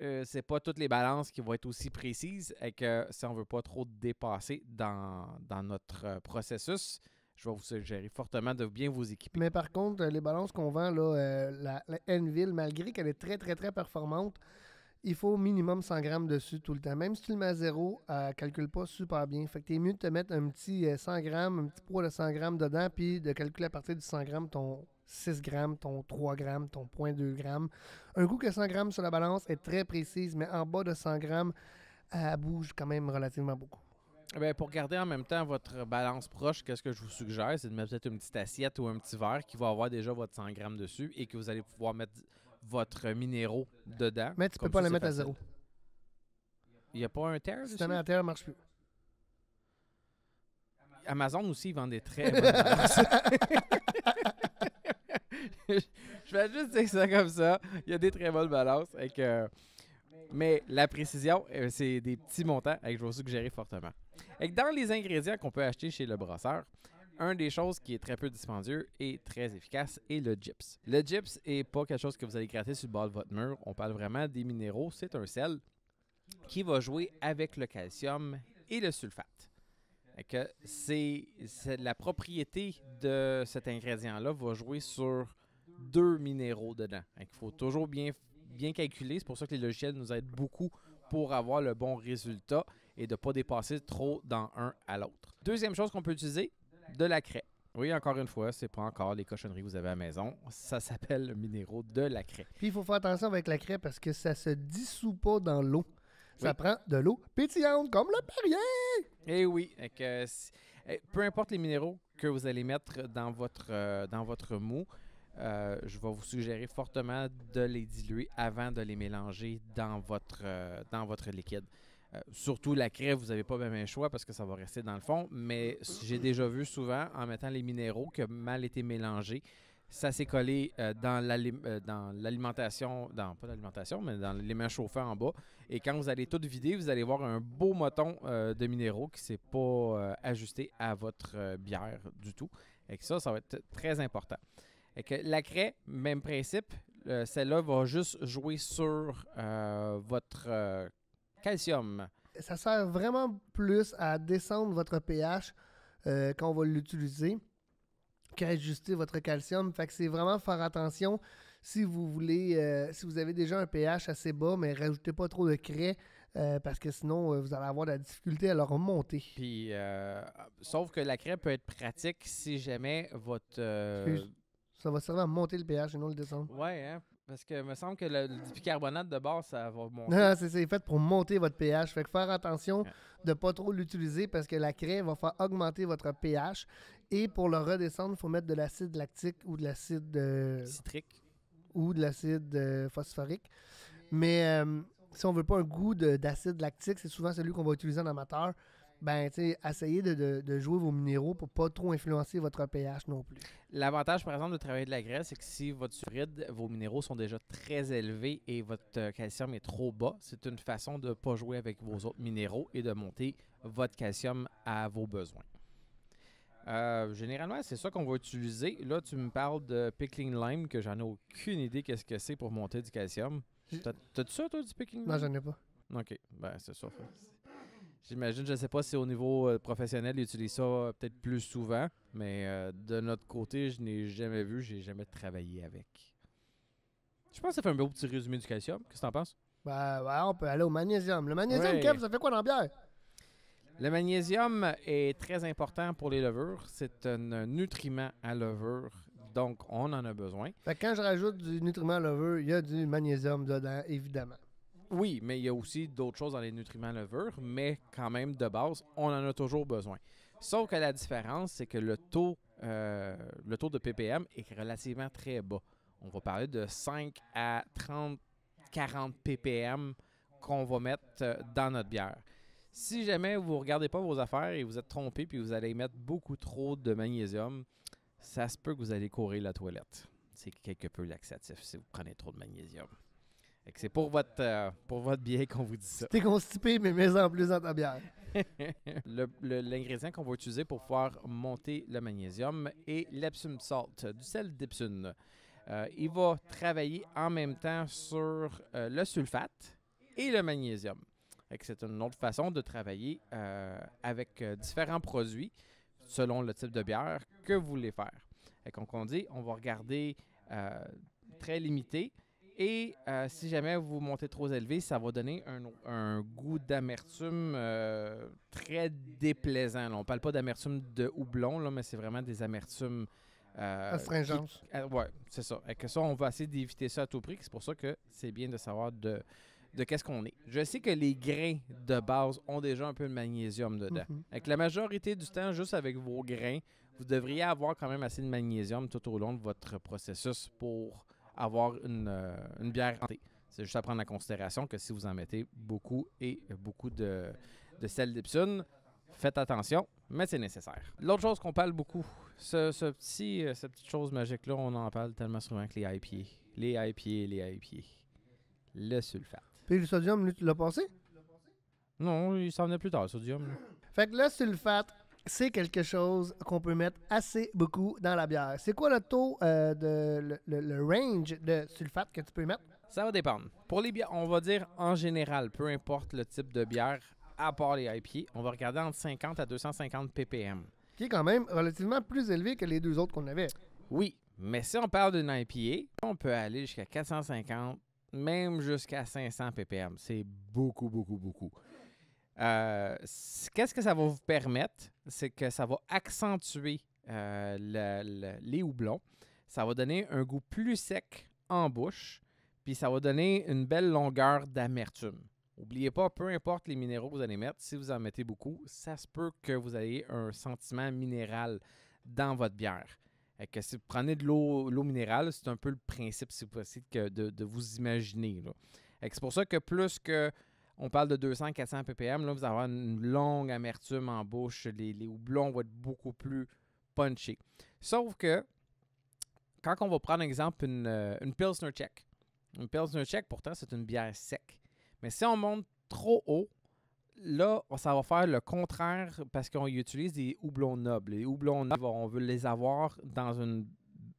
Euh, c'est pas toutes les balances qui vont être aussi précises et que si on ne veut pas trop dépasser dans, notre euh, processus, je vais vous suggérer fortement de bien vous équiper. Mais par contre, euh, les balances qu'on vend, la, la Enville, malgré qu'elle est très, très, très performante, il faut minimum 100 grammes dessus tout le temps. Même si tu le mets à zéro, elle euh, ne calcule pas super bien. Fait que t'es mieux de te mettre un petit 100 euh, grammes, un petit poids de 100 grammes dedans, puis de calculer à partir du 100 grammes ton 6 grammes, ton 3 grammes, ton 0.2 grammes. Un coup que 100 grammes sur la balance est très précise, mais en bas de 100 grammes, euh, elle bouge quand même relativement beaucoup. ben pour garder en même temps votre balance proche, qu'est-ce que je vous suggère, c'est de mettre peut-être une petite assiette ou un petit verre qui va avoir déjà votre 100 grammes dessus et que vous allez pouvoir mettre votre minéraux dedans. Mais tu peux pas les mettre à zéro. Il n'y a pas un terre Si tu mets à terre, ça marche plus. Amazon aussi, ils vendent des très bonnes balances. Je vais juste dire ça comme ça. Il y a des très bonnes balances. Avec, euh, mais la précision, euh, c'est des petits montants que je vous suggérer fortement. dans les ingrédients qu'on peut acheter chez le brosseur, un des choses qui est très peu dispendieux et très efficace est le gyps. Le gyps n'est pas quelque chose que vous allez gratter sur le bas de votre mur. On parle vraiment des minéraux. C'est un sel qui va jouer avec le calcium et le sulfate. C'est la propriété de cet ingrédient-là va jouer sur deux minéraux dedans. Il faut toujours bien, bien calculer. C'est pour ça que les logiciels nous aident beaucoup pour avoir le bon résultat et de ne pas dépasser trop dans un à l'autre. Deuxième chose qu'on peut utiliser, de la craie. Oui, encore une fois, c'est pas encore les cochonneries que vous avez à la maison. Ça s'appelle le minéraux de la craie. Puis il faut faire attention avec la craie parce que ça se dissout pas dans l'eau. Ça prend de l'eau pétillante comme le perrier. Eh oui, que, eh, peu importe les minéraux que vous allez mettre dans votre, euh, dans votre mou, euh, je vais vous suggérer fortement de les diluer avant de les mélanger dans votre, euh, dans votre liquide. Euh, surtout la craie, vous n'avez pas même un choix parce que ça va rester dans le fond. Mais j'ai déjà vu souvent, en mettant les minéraux qui ont mal été mélangés, ça s'est collé euh, euh, dans l'alimentation, pas dans, pas l'alimentation, mais dans les mains chauffées en bas. Et quand vous allez tout vider, vous allez voir un beau moton de minéraux qui ne s'est pas ajusté à votre bière du tout. Et ça, ça va être très important. Et que la craie, même principe, celle-là va juste jouer sur votre calcium. Ça sert vraiment plus à descendre votre pH euh, quand on va l'utiliser qu'à ajuster votre calcium. Fait que c'est vraiment faire attention si vous voulez, euh, si vous avez déjà un pH assez bas, mais rajoutez pas trop de craie euh, parce que sinon vous allez avoir de la difficulté à le remonter. Puis, sauf que la craie peut être pratique si jamais votre. Ça va servir à monter le pH et non le descendre. Ouais, hein? Parce que me semble que le, bicarbonate de base, ça va monter. Non, c'est, fait pour monter votre pH. Fait que faire attention de ne pas trop l'utiliser parce que la craie va faire augmenter votre pH. Et pour le redescendre, il faut mettre de l'acide lactique ou de l'acide. Euh, Citrique. Ou de l'acide euh, phosphorique. Mais euh, si on ne veut pas un goût d'acide lactique, c'est souvent celui qu'on va utiliser en amateur ben, essayez de, de, de, jouer vos minéraux pour pas trop influencer votre pH non plus. L'avantage, par exemple, de travailler de la graisse, c'est que si votre suride, vos minéraux sont déjà très élevés et votre euh, calcium est trop bas, c'est une façon de ne pas jouer avec vos autres minéraux et de monter votre calcium à vos besoins. Euh, généralement, c'est ça qu'on va utiliser. Là, tu me parles de pickling lime, que j'en ai aucune idée qu'est-ce que c'est pour monter du calcium. T'as-tu ça, toi, du pickling lime? Non, j'en ai pas. OK. Ben, c'est ça. J'imagine, je ne sais pas si au niveau euh, professionnel, ils utilisent ça euh, peut-être plus souvent, mais euh, de notre côté, je n'ai jamais vu, j'ai jamais travaillé avec. Je pense que ça fait un beau petit résumé du calcium. Qu'est-ce que tu en penses? Bah ouais, on peut aller au magnésium. Le magnésium, Kev, ça fait quoi dans la bière? Le magnésium est très important pour les levures. C'est un nutriment à levure, donc on en a besoin. quand je rajoute du nutriment à levure, il y a du magnésium dedans, évidemment. Oui, mais il y a aussi d'autres choses dans les nutriments levures, mais quand même, de base, on en a toujours besoin. Sauf que la différence, c'est que le taux, euh, le taux de ppm est relativement très bas. On va parler de 5 à 30, 40 ppm qu'on va mettre euh, dans notre bière. Si jamais vous ne regardez pas vos affaires et vous êtes trompé puis vous allez mettre beaucoup trop de magnésium, ça se peut que vous allez courir la toilette. C'est quelque peu laxatif si vous prenez trop de magnésium c'est pour votre, euh, pour votre bien qu'on vous dit ça. T'es constipé, mais mets-en plus dans ta bière. L'ingrédient qu'on va utiliser pour faire monter le magnésium est l'Epsom salt, du sel d'Epsom. Euh, il va travailler en même temps sur euh, le sulfate et le magnésium. C'est une autre façon de travailler avec différents produits selon le type de bière que vous voulez faire. Et on dit, on va regarder très limité et euh, si jamais vous montez trop élevé, ça va donner un, goût d'amertume euh, très déplaisant. On ne parle pas d'amertume de houblon, là, mais c'est vraiment des amertumes. Euh, Astringence. oui, euh, c'est ça. Et ça, on va essayer d'éviter ça à tout prix. C'est pour ça que c'est bien de savoir de, de qu'est-ce qu'on est. Je sais que les grains de base ont déjà un peu de magnésium dedans. Mhm. Avec la majorité du temps, juste avec vos grains, vous devriez avoir quand même assez de magnésium tout au long de votre processus pour avoir une, euh, une bière hantée. C'est juste à prendre en considération que si vous en mettez beaucoup et beaucoup de, de sel d'Epsom, faites attention, mais c'est nécessaire. L'autre chose qu'on parle beaucoup, ce, ce petit, euh, cette petite chose magique-là, on en parle tellement souvent que les IPA. Les IPA, les IPA. Le sulfate. Puis le sodium, tu l'as passé? Non, il s'en venait plus tard, le sodium. Fait que le sulfate, c'est quelque chose qu'on peut mettre assez beaucoup dans la bière. C'est quoi le taux euh, de le, range de sulfate que tu peux mettre? Ça va dépendre. Pour les bières, on va dire en général, peu importe le type de bière, à part les IPA, on va regarder entre 50 à 250 ppm. Qui est quand même relativement plus élevé que les deux autres qu'on avait. Oui, mais si on parle d'une IPA, on peut aller jusqu'à 450, même jusqu'à 500 ppm. C'est beaucoup, beaucoup, beaucoup. Euh, qu'est-ce que ça va vous permettre? c'est que ça va accentuer euh, les houblons. Ça va donner un goût plus sec en bouche, puis ça va donner une belle longueur d'amertume. N'oubliez pas, peu importe les minéraux que vous allez mettre, si vous en mettez beaucoup, ça se peut que vous ayez un sentiment minéral dans votre bière. que si vous prenez de l'eau, minérale, c'est un peu le principe, si possible, que de, vous imaginer. c'est pour ça que plus que on parle de 200-400 ppm. Là, vous allez avoir une longue amertume en bouche. Les, houblons vont être beaucoup plus punchy. Sauf que, quand on va prendre, exemple, une, euh, une Pilsner Check, une Pilsner Check, pourtant, c'est une bière sec. Mais si on monte trop haut, là, ça va faire le contraire parce qu'on utilise des houblons nobles. Les houblons nobles, on veut les avoir dans une.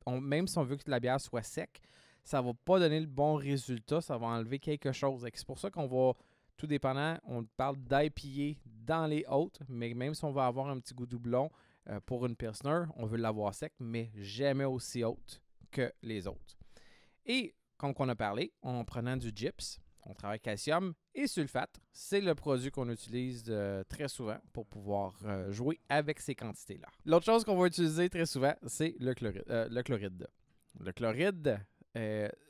même si on veut que la bière soit sec, ça ne va pas donner le bon résultat. Ça va enlever quelque chose. C'est pour ça qu'on va tout dépendant, on parle d'IPA dans les hautes, mais même si on va avoir un petit goût doublon euh, pour une personne, on veut l'avoir sec, mais jamais aussi haute que les autres. Et comme on a parlé, en prenant du gyps, on travaille calcium et sulfate. C'est le produit qu'on utilise euh, très souvent pour pouvoir euh, jouer avec ces quantités-là. L'autre chose qu'on va utiliser très souvent, c'est le, chloride, le chloride. Le chloride,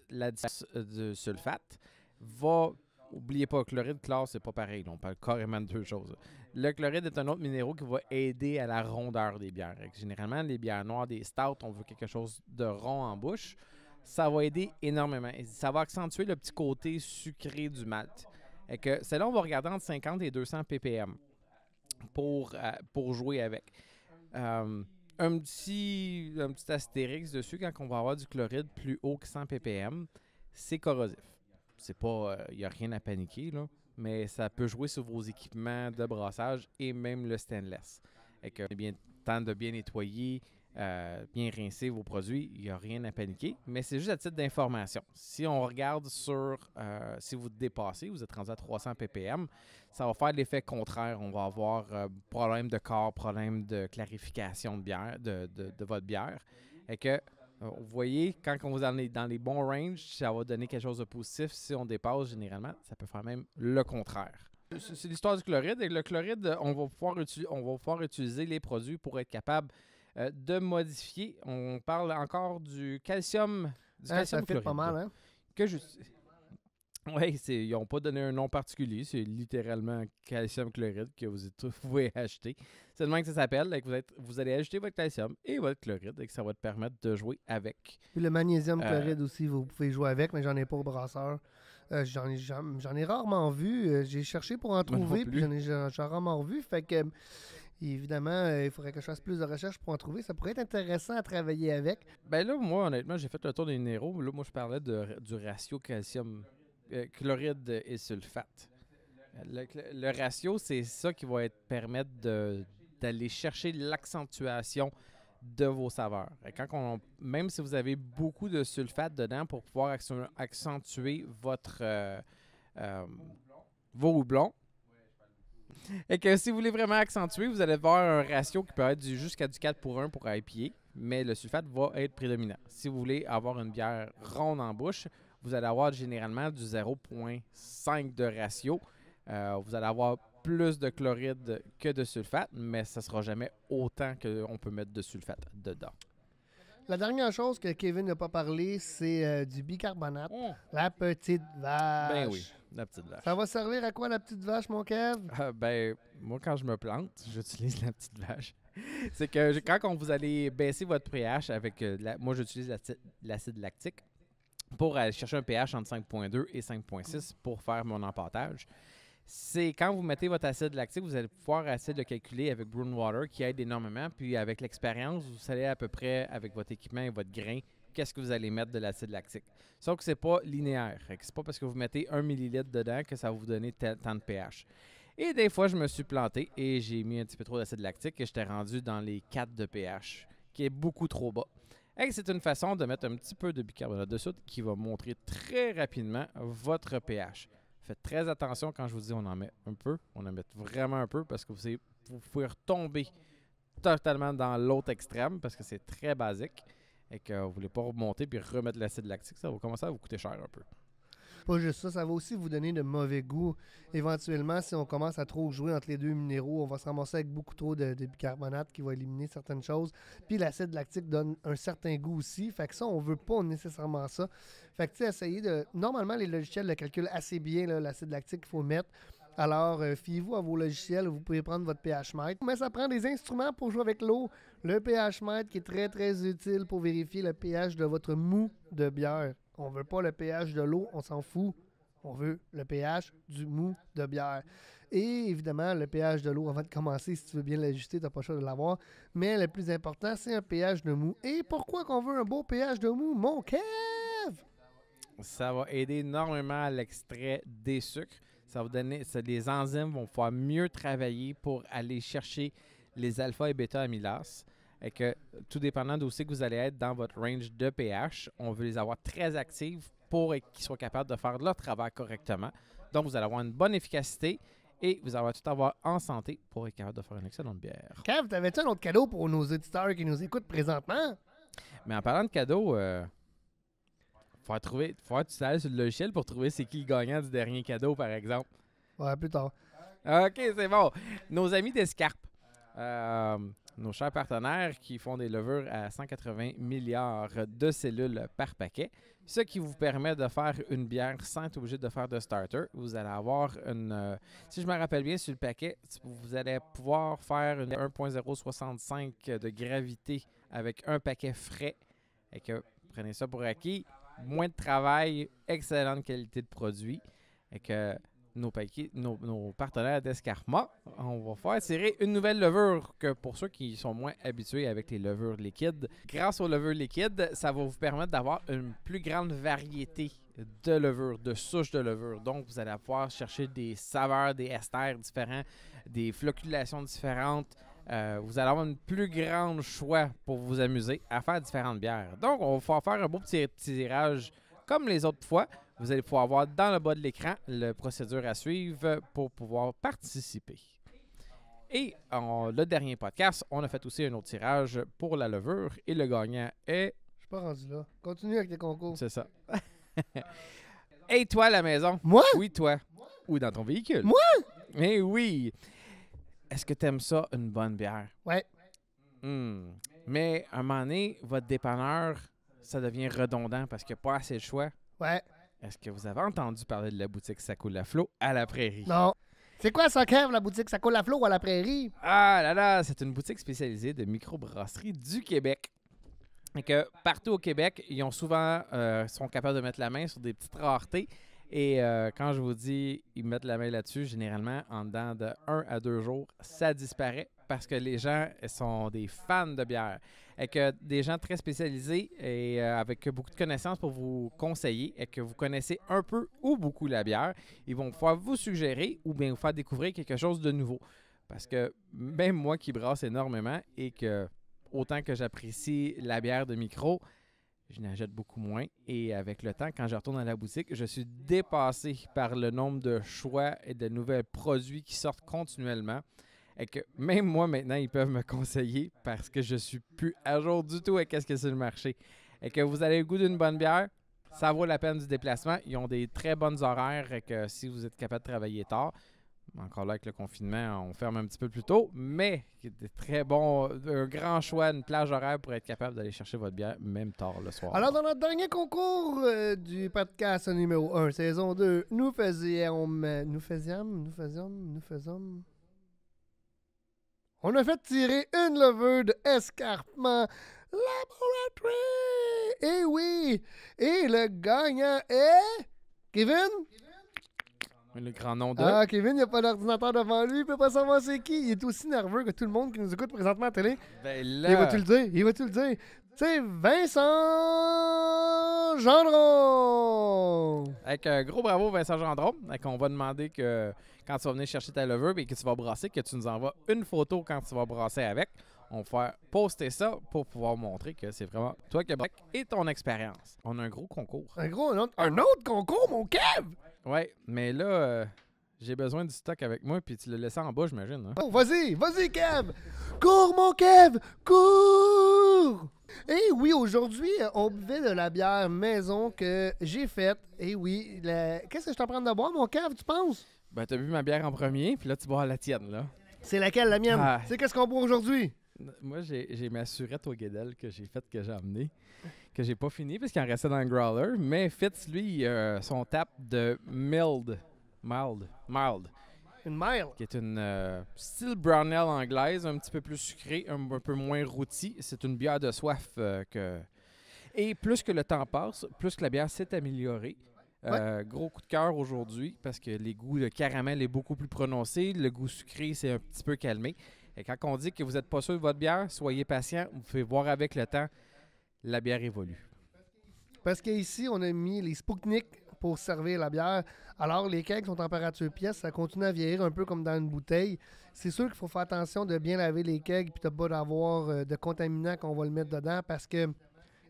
l'addition du sulfate, va Oubliez pas, chloride, chlore, c'est pas pareil. on parle carrément de deux choses. Le chloride est un autre minéraux qui va aider à la rondeur des bières. Généralement, les bières noires, des stouts, on veut quelque chose de rond en bouche. Ça va aider énormément. Ça va accentuer le petit côté sucré du malt. Et que celle-là, on va regarder entre 50 et 200 ppm pour, euh, pour jouer avec. Euh, un petit, un petit astérix dessus, quand on va avoir du chloride plus haut que 100 ppm, c'est corrosif c'est pas. Il euh, n'y a rien à paniquer, Mais ça peut jouer sur vos équipements de brassage et même le stainless. Et bien temps de bien nettoyer, euh, bien rincer vos produits, il n'y a rien à paniquer. Mais c'est juste à titre d'information. Si on regarde sur, euh, si vous dépassez, vous êtes rendu à 300 ppm, ça va faire l'effet contraire. On va avoir problème de corps, problème de clarification de votre bière. Et que euh, vous voyez, quand on vous est dans les bons ranges, ça va donner quelque chose de positif. Si on dépasse, généralement, ça peut faire même le contraire. Euh, c'est l'histoire du chloride. Et le chloride, euh, on va pouvoir, on va utiliser les produits pour être capable de modifier. On parle encore du calcium. Du hein, calcium ça fait pas mal, hein? Que je... Oui, ils n'ont pas donné un nom particulier. C'est littéralement calcium chloride que vous, pouvez acheter. C'est le même que ça s'appelle. Vous, allez ajouter votre calcium et votre chloride et que ça va te permettre de jouer avec. le magnésium euh, chloride aussi, vous pouvez jouer avec, mais j'en ai pas au brasseur. Euh, j'en, ai, j'en, rarement vu. Euh, j'ai cherché pour en trouver, puis j'en ai rarement vu. Fait que, évidemment, il faudrait que je fasse plus de recherches pour en trouver. Ça pourrait être intéressant à travailler avec. Ben là, moi, honnêtement, j'ai fait le tour des minéraux. Là, moi, je parlais de, du ratio calcium euh, chloride et sulfate. Le, ratio, c'est ça qui va être, permettre d'aller chercher l'accentuation de vos saveurs. Et quand on, même si vous avez beaucoup de sulfate dedans pour pouvoir accentuer votre, euh, euh, vos houblons, et que si vous voulez vraiment accentuer, vous allez avoir un ratio qui peut être jusqu'à du 4 pour 1 pour IPA, mais le sulfate va être prédominant. Si vous voulez avoir une bière ronde en bouche, vous allez avoir généralement du 0,5 de ratio. Euh, vous allez avoir plus de chloride que de sulfate, mais ça ne sera jamais autant qu'on peut mettre de sulfate dedans. La dernière chose que Kevin n'a pas parlé, c'est euh, du bicarbonate. Oh. La petite vache. Ben oui, la petite vache. Ça va servir à quoi la petite vache, mon Kev? Ah, ben, moi, quand je me plante, j'utilise la petite vache. c'est que quand vous allez baisser votre pH avec. Euh, la, moi, j'utilise l'acide lactique pour aller chercher un pH entre 5.2 et 5.6 pour faire mon emportage, C'est quand vous mettez votre acide lactique, vous allez pouvoir essayer de le calculer avec Bruin Water qui aide énormément. Puis avec l'expérience, vous savez à peu près avec votre équipement et votre grain qu'est-ce que vous allez mettre de l'acide lactique. Sauf que ce n'est pas linéaire. C'est pas parce que vous mettez un millilitre dedans que ça va vous donner tant de pH. Et des fois, je me suis planté et j'ai mis un petit peu trop d'acide lactique et j'étais rendu dans les 4 de pH, qui est beaucoup trop bas c'est une façon de mettre un petit peu de bicarbonate de soude qui va montrer très rapidement votre pH. Faites très attention quand je vous dis on en met un peu, on en met vraiment un peu parce que vous, pouvez retomber totalement dans l'autre extrême parce que c'est très basique et que vous ne voulez pas remonter puis remettre l'acide lactique. Ça va commencer à vous coûter cher un peu. Pas juste ça, ça va aussi vous donner de mauvais goût. Éventuellement, si on commence à trop jouer entre les deux minéraux, on va se ramasser avec beaucoup trop de, bicarbonate qui va éliminer certaines choses. Puis l'acide lactique donne un certain goût aussi. Fait que ça, on veut pas nécessairement ça. Fait que tu sais, essayez de. Normalement, les logiciels le calculent assez bien l'acide lactique qu'il faut mettre. Alors, euh, fiez-vous à vos logiciels, vous pouvez prendre votre pH mètre. Mais ça prend des instruments pour jouer avec l'eau. Le pH mètre qui est très, très utile pour vérifier le pH de votre mou de bière. On veut pas le pH de l'eau, on s'en fout. On veut le pH du mou de bière. Et évidemment, le pH de l'eau, avant de commencer, si tu veux bien l'ajuster, tu n'as pas le choix de l'avoir. Mais le plus important, c'est un pH de mou. Et pourquoi qu'on veut un beau pH de mou, mon Kev? Ça va aider énormément à l'extrait des sucres. Ça va donner, les enzymes vont pouvoir mieux travailler pour aller chercher les alpha et bêta amylases. Et que tout dépendant d'où c'est que vous allez être dans votre range de pH, on veut les avoir très actives pour qu'ils soient capables de faire leur travail correctement. Donc, vous allez avoir une bonne efficacité et vous allez tout avoir en santé pour être capable de faire une excellente bière. Kev, t'avais-tu un autre cadeau pour nos éditeurs qui nous écoutent présentement? Mais en parlant de cadeaux, euh, faut trouver, faut tu sur le logiciel pour trouver c'est qui le gagnant du dernier cadeau, par exemple. Ouais, plus tard. OK, c'est bon. Nos amis d'Escarpe. Euh, nos chers partenaires qui font des levures à 180 milliards de cellules par paquet, ce qui vous permet de faire une bière sans être obligé de faire de starter. Vous allez avoir une, euh, si je me rappelle bien sur le paquet, vous allez pouvoir faire une 1.065 de gravité avec un paquet frais et que prenez ça pour acquis, moins de travail, excellente qualité de produit et que nos, partenaires d'Escarma, on va faire tirer une nouvelle levure que pour ceux qui sont moins habitués avec les levures liquides. Grâce aux levures liquides, ça va vous permettre d'avoir une plus grande variété de levures, de souches de levures. Donc, vous allez pouvoir chercher des saveurs, des esters différents, des flocculations différentes. Euh, vous allez avoir une plus grande choix pour vous amuser à faire différentes bières. Donc, on va faire un beau petit tirage comme les autres fois vous allez pouvoir voir dans le bas de l'écran la procédure à suivre pour pouvoir participer. Et en, le dernier podcast, on a fait aussi un autre tirage pour la levure et le gagnant est. Je suis pas rendu là. Continue avec tes concours. C'est ça. et toi à la maison? Moi? Oui, toi. Ou dans ton véhicule. Moi? Mais eh oui. Est-ce que tu aimes ça, une bonne bière? Ouais. Hmm. Mais à un moment donné, votre dépanneur, ça devient redondant parce que pas assez de choix. Ouais. Est-ce que vous avez entendu parler de la boutique Ça coule la flot à la prairie? Non. C'est quoi ça, crève, la boutique Ça coule la flot à la prairie? Ah là là, c'est une boutique spécialisée de microbrasserie du Québec. Et que partout au Québec, ils ont souvent, euh, sont capables de mettre la main sur des petites raretés. Et euh, quand je vous dis, ils mettent la main là-dessus, généralement, en dedans de 1 à deux jours, ça disparaît parce que les gens sont des fans de bière. Et que des gens très spécialisés et euh, avec beaucoup de connaissances pour vous conseiller et que vous connaissez un peu ou beaucoup la bière, ils vont pouvoir vous suggérer ou bien vous faire découvrir quelque chose de nouveau. Parce que même moi qui brasse énormément et que autant que j'apprécie la bière de micro, je n'en jette beaucoup moins. Et avec le temps, quand je retourne à la boutique, je suis dépassé par le nombre de choix et de nouveaux produits qui sortent continuellement. Et que même moi, maintenant, ils peuvent me conseiller parce que je suis plus à jour du tout avec qu'est-ce que c'est le marché. Et que vous avez le goût d'une bonne bière, ça vaut la peine du déplacement. Ils ont des très bonnes horaires et que si vous êtes capable de travailler tard, encore là avec le confinement, on ferme un petit peu plus tôt, mais des très bon, un grand choix, une plage horaire pour être capable d'aller chercher votre bière même tard le soir. Alors, dans notre dernier concours euh, du podcast numéro 1, saison 2, euh, nous faisions, nous faisions, nous faisions, nous faisions, on a fait tirer une levure d'escarpement Laboratory! Eh oui! Et le gagnant est. Kevin? Le grand nom de. Ah, Kevin, il n'y a pas d'ordinateur devant lui, il peut pas savoir c'est qui. Il est aussi nerveux que tout le monde qui nous écoute présentement à télé. Ben il va-tu le dire? Il va-tu le dire? C'est Vincent Gendron! Avec un gros bravo, Vincent Gendron. On va demander que quand tu vas venir chercher ta lover et que tu vas brasser, que tu nous envoies une photo quand tu vas brasser avec. On va faire poster ça pour pouvoir montrer que c'est vraiment toi qui et ton expérience. On a un gros concours. Un gros, un autre, un autre concours, mon Kev? Ouais, mais là, euh, j'ai besoin du stock avec moi, puis tu le laisses en bas, j'imagine. Hein. Oh, vas-y, vas-y, Kev! Cours, mon Kev! Cours! Eh oui, aujourd'hui, euh, on buvait de la bière maison que j'ai faite. et eh oui, qu'est-ce que je t'apprends de boire, mon Kev, tu penses? Ben, t'as vu ma bière en premier, puis là, tu bois la tienne, là. C'est laquelle, la mienne? Ah. C'est qu'est-ce qu'on boit aujourd'hui? Moi, j'ai ma surette au Guédel que j'ai faite, que j'ai amené, que j'ai pas fini, parce qu'il en restait dans le growler. Mais Fitz, lui, son tap de mild. Mild. Mild. Une mild. Qui est une euh, style brown anglaise, un petit peu plus sucré, un, peu moins rôtie. C'est une bière de soif euh, que. Et plus que le temps passe, plus que la bière s'est améliorée. Euh, gros coup de cœur aujourd'hui parce que les goûts de caramel est beaucoup plus prononcé. Le goût sucré s'est un petit peu calmé. Et quand on dit que vous n'êtes pas sûr de votre bière, soyez patient. Vous pouvez voir avec le temps, la bière évolue. Parce qu'ici, on a mis les Spooknik pour servir la bière. Alors, les kegs sont température pièce, ça continue à vieillir un peu comme dans une bouteille. C'est sûr qu'il faut faire attention de bien laver les kegs et de pas avoir euh, de contaminants qu'on va le mettre dedans parce que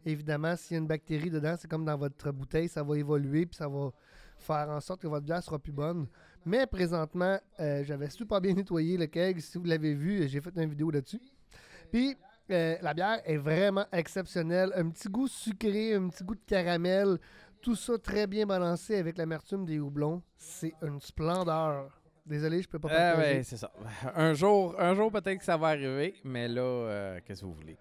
évidemment, s'il y a une bactérie dedans, c'est comme dans votre bouteille, ça va évoluer puis ça va faire en sorte que votre bière sera plus bonne. Mais présentement, euh, j'avais super bien nettoyé le keg. Si vous l'avez vu, j'ai fait une vidéo là-dessus. Puis, euh, la bière est vraiment exceptionnelle. Un petit goût sucré, un petit goût de caramel. Tout ça très bien balancé avec l'amertume des houblons. C'est une splendeur. Désolé, je peux pas euh, Ouais, c'est ça. Un jour, un jour peut-être que ça va arriver, mais là, euh, qu'est-ce que vous voulez?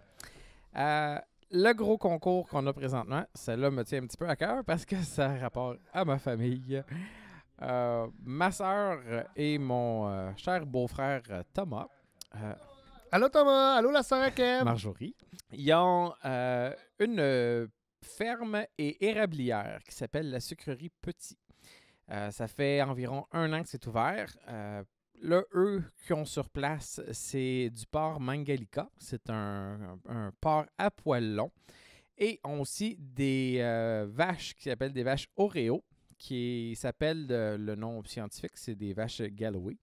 le gros concours qu'on a présentement, celle-là me tient un petit peu à cœur parce que ça a rapport à ma famille. Euh, ma soeur et mon euh, cher beau-frère euh, Thomas. allô Thomas, allô la soeur Kem. Marjorie. Ils ont une ferme et érablière qui s'appelle la sucrerie Petit. ça fait environ un an que c'est ouvert. Le « eux qui ont sur place, c'est du porc mangalica. C'est un, porc à poils long. Et ont aussi des euh, vaches qui s'appellent des vaches Oreo, qui s'appellent le nom scientifique, c'est des vaches Galloway.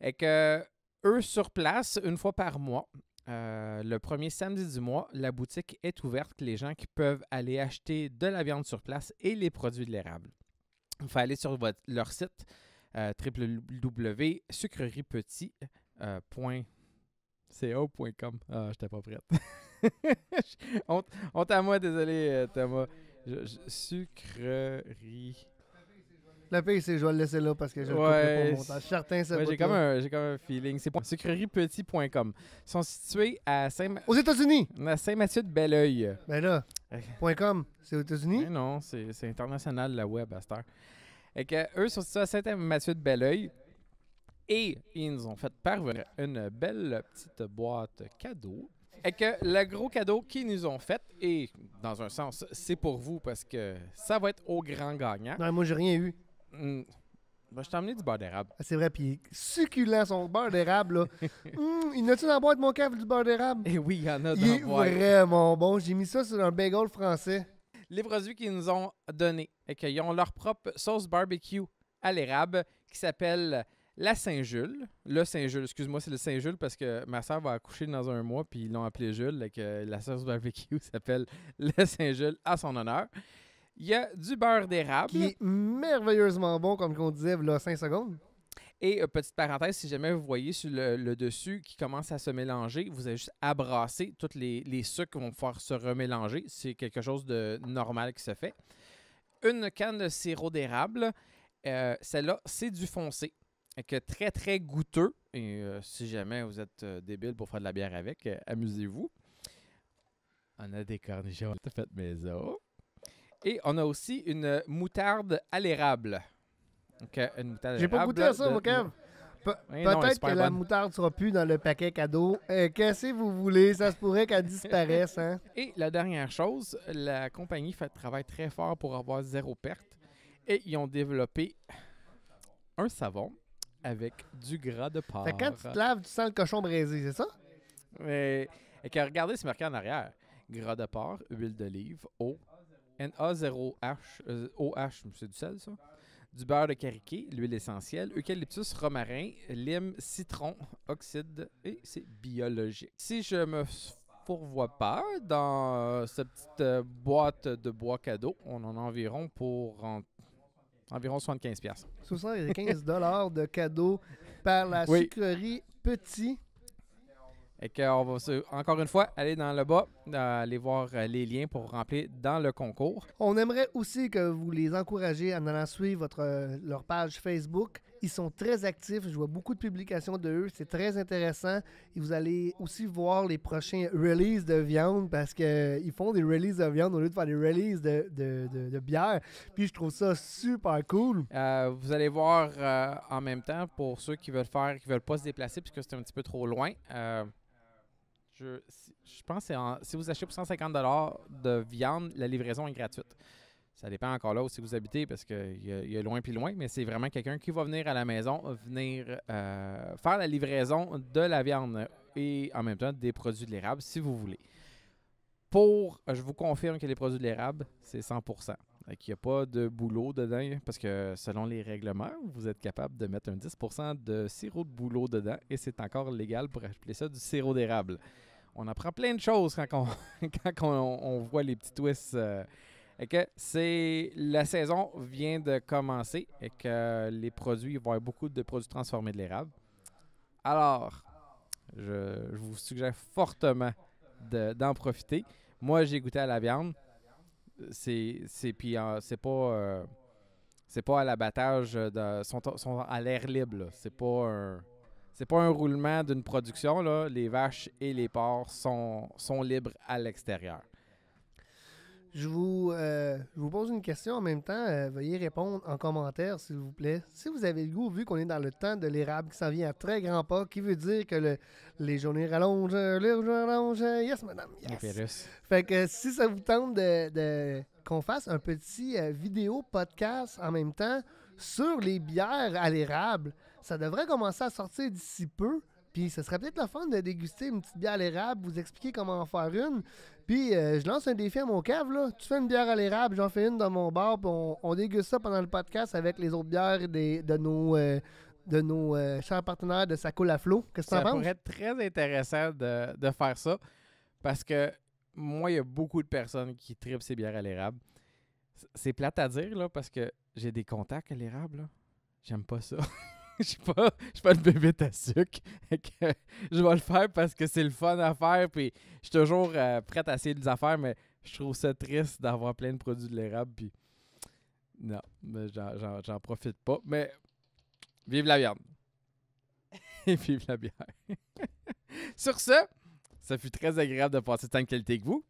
Et que eux sur place, une fois par mois, euh, le premier samedi du mois, la boutique est ouverte. Les gens qui peuvent aller acheter de la viande sur place et les produits de l'érable. Il faut aller sur leur site euh, www.sucreriepetit.co.com euh, Ah, Ah, j'étais pas prête. Honte à moi, désolé, euh, Thomas. sucrerie. La paix, c'est je vais le laisser là parce que je ouais, le pas montage. Certain, ça J'ai comme, un, feeling. C'est sucreriepetit.com. Ils sont situés à Saint Aux États-Unis. À Saint-Mathieu-de-Belleuil. Ben là, .com, c'est aux États-Unis? non, c'est international, la web, à et que eux sont situés à Saint-Mathieu de Belleuil. Et ils nous ont fait parvenir une belle petite boîte cadeau. Et que le gros cadeau qu'ils nous ont fait, et dans un sens, c'est pour vous parce que ça va être au grand gagnant. Non, moi, j'ai rien eu. Hmm. je t'ai emmené du beurre d'érable. Ah, c'est vrai, puis il est succulent, son beurre d'érable. Là. mmh, il a tu dans la boîte, mon cave, du beurre d'érable? Eh oui, il y en a dans la boîte. Il est vraiment bon. J'ai mis ça sur un bagel français les produits qu'ils nous ont donnés et ont leur propre sauce barbecue à l'érable qui s'appelle la Saint-Jules. Le Saint-Jules, excuse-moi, c'est le Saint-Jules parce que ma soeur va accoucher dans un mois puis ils l'ont appelé Jules et la sauce barbecue s'appelle le Saint-Jules à son honneur. Il y a du beurre d'érable. Qui est merveilleusement bon, comme on disait, là, 5 secondes. Et euh, petite parenthèse, si jamais vous voyez sur le, dessus qui commence à se mélanger, vous avez juste à brasser. Tous les, les sucres vont pouvoir se remélanger. C'est quelque chose de normal qui se fait. Une canne de sirop d'érable. Euh, celle-là, c'est du foncé. Que très, très goûteux. Et euh, si jamais vous êtes débile pour faire de la bière avec, amusez-vous. On a des cornichons faites maison. Oh. Et on a aussi une moutarde à l'érable. J'ai pas goûté à ça, mon Kev. Peut-être que la moutarde sera plus dans le paquet cadeau. Euh, Qu'est-ce que vous voulez? Ça se pourrait qu'elle disparaisse. Hein? Et la dernière chose, la compagnie fait, travail très fort pour avoir zéro perte. Et ils ont développé un savon avec du gras de porc. quand tu te laves, tu sens le cochon braisé, c'est ça? Mais, et que regardez, ce marqué en arrière. Gras de porc, huile d'olive, eau, NA0H, euh, OH, c'est du sel ça? du beurre de karité, l'huile essentielle, eucalyptus, romarin, lime, citron, oxyde et c'est biologique. Si je me fourvoie pas dans euh, cette petite euh, boîte de bois cadeau, on en a environ pour environ 75 75 de cadeau par la sucrerie Petit et qu'on va encore une fois aller dans le bas, aller voir euh, les liens pour remplir dans le concours. On aimerait aussi que vous les encouragez en allant suivre votre, euh, leur page Facebook. Ils sont très actifs. Je vois beaucoup de publications de eux. C'est très intéressant. Et vous allez aussi voir les prochains releases de viande parce qu'ils euh, font des releases de viande au lieu de faire des releases de, de, de, bière. Puis je trouve ça super cool. vous allez voir en même temps pour ceux qui veulent faire, qui veulent pas se déplacer puisque c'est un petit peu trop loin. Je, pense que si vous achetez pour 150 de viande, la livraison est gratuite. Ça dépend encore là où si vous habitez, parce qu'il y, a loin puis loin, mais c'est vraiment quelqu'un qui va venir à la maison, venir euh, faire la livraison de la viande et en même temps des produits de l'érable, si vous voulez. Pour, je vous confirme que les produits de l'érable, c'est 100 qu'il n'y a pas de boulot dedans, parce que selon les règlements, vous êtes capable de mettre un 10 de sirop de boulot dedans et c'est encore légal pour appeler ça du sirop d'érable on apprend plein de choses quand, on, quand on, voit les petits twists. et euh, que c'est la saison vient de commencer et que les produits, il beaucoup de produits transformés de l'érable. Alors, je, vous suggère fortement d'en profiter. Moi, j'ai goûté à la viande. C'est puis euh, c'est pas euh, c'est pas à l'abattage sont, à l'air libre. C'est pas un c'est pas un roulement d'une production. Là. Les vaches et les porcs sont, sont libres à l'extérieur. Je vous, euh, je vous pose une question en même temps. Euh, veuillez répondre en commentaire, s'il vous plaît. Si vous avez le goût, vu qu'on est dans le temps de l'érable qui s'en vient à très grands pas, qui veut dire que le, les journées rallongent, euh, les journées rallongent, yes, madame, yes. Fait que si ça vous tente de, de qu'on fasse un petit vidéo podcast en même temps sur les bières à l'érable, ça devrait commencer à sortir d'ici peu. Puis ce serait peut-être la fun de déguster une petite bière à l'érable, vous expliquer comment en faire une. Puis euh, je lance un défi à mon cave, là. Tu fais une bière à l'érable, j'en fais une dans mon bar, puis on, déguste ça pendant le podcast avec les autres bières de nos, euh, de nos euh, chers partenaires de Saco La Flot. Qu'est-ce que tu en penses? Ça pourrait être très intéressant de, faire ça, parce que moi, il y a beaucoup de personnes qui tripent ces bières à l'érable. C'est plate à dire, là, parce que j'ai des contacts à l'érable, J'aime pas ça. je suis pas, j'suis pas une bébête à sucre. je vais le faire parce que c'est le fun à faire. Puis je suis toujours euh, prête à essayer des affaires, mais je trouve ça triste d'avoir plein de produits de l'érable. Puis non, j'en profite pas. Mais vive la viande. Et vive la bière. Sur ce, ça fut très agréable de passer tant de qualité que vous.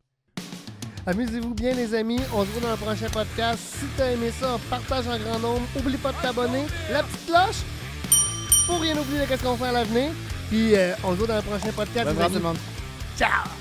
Amusez-vous bien, les amis. On se voit dans le prochain podcast. Si t'as aimé ça, partage en grand nombre. Oublie pas de t'abonner. La petite cloche pour rien oublier de ce qu'on fait à l'avenir. Puis euh, on se voit dans le prochain podcast. Bonne Ciao!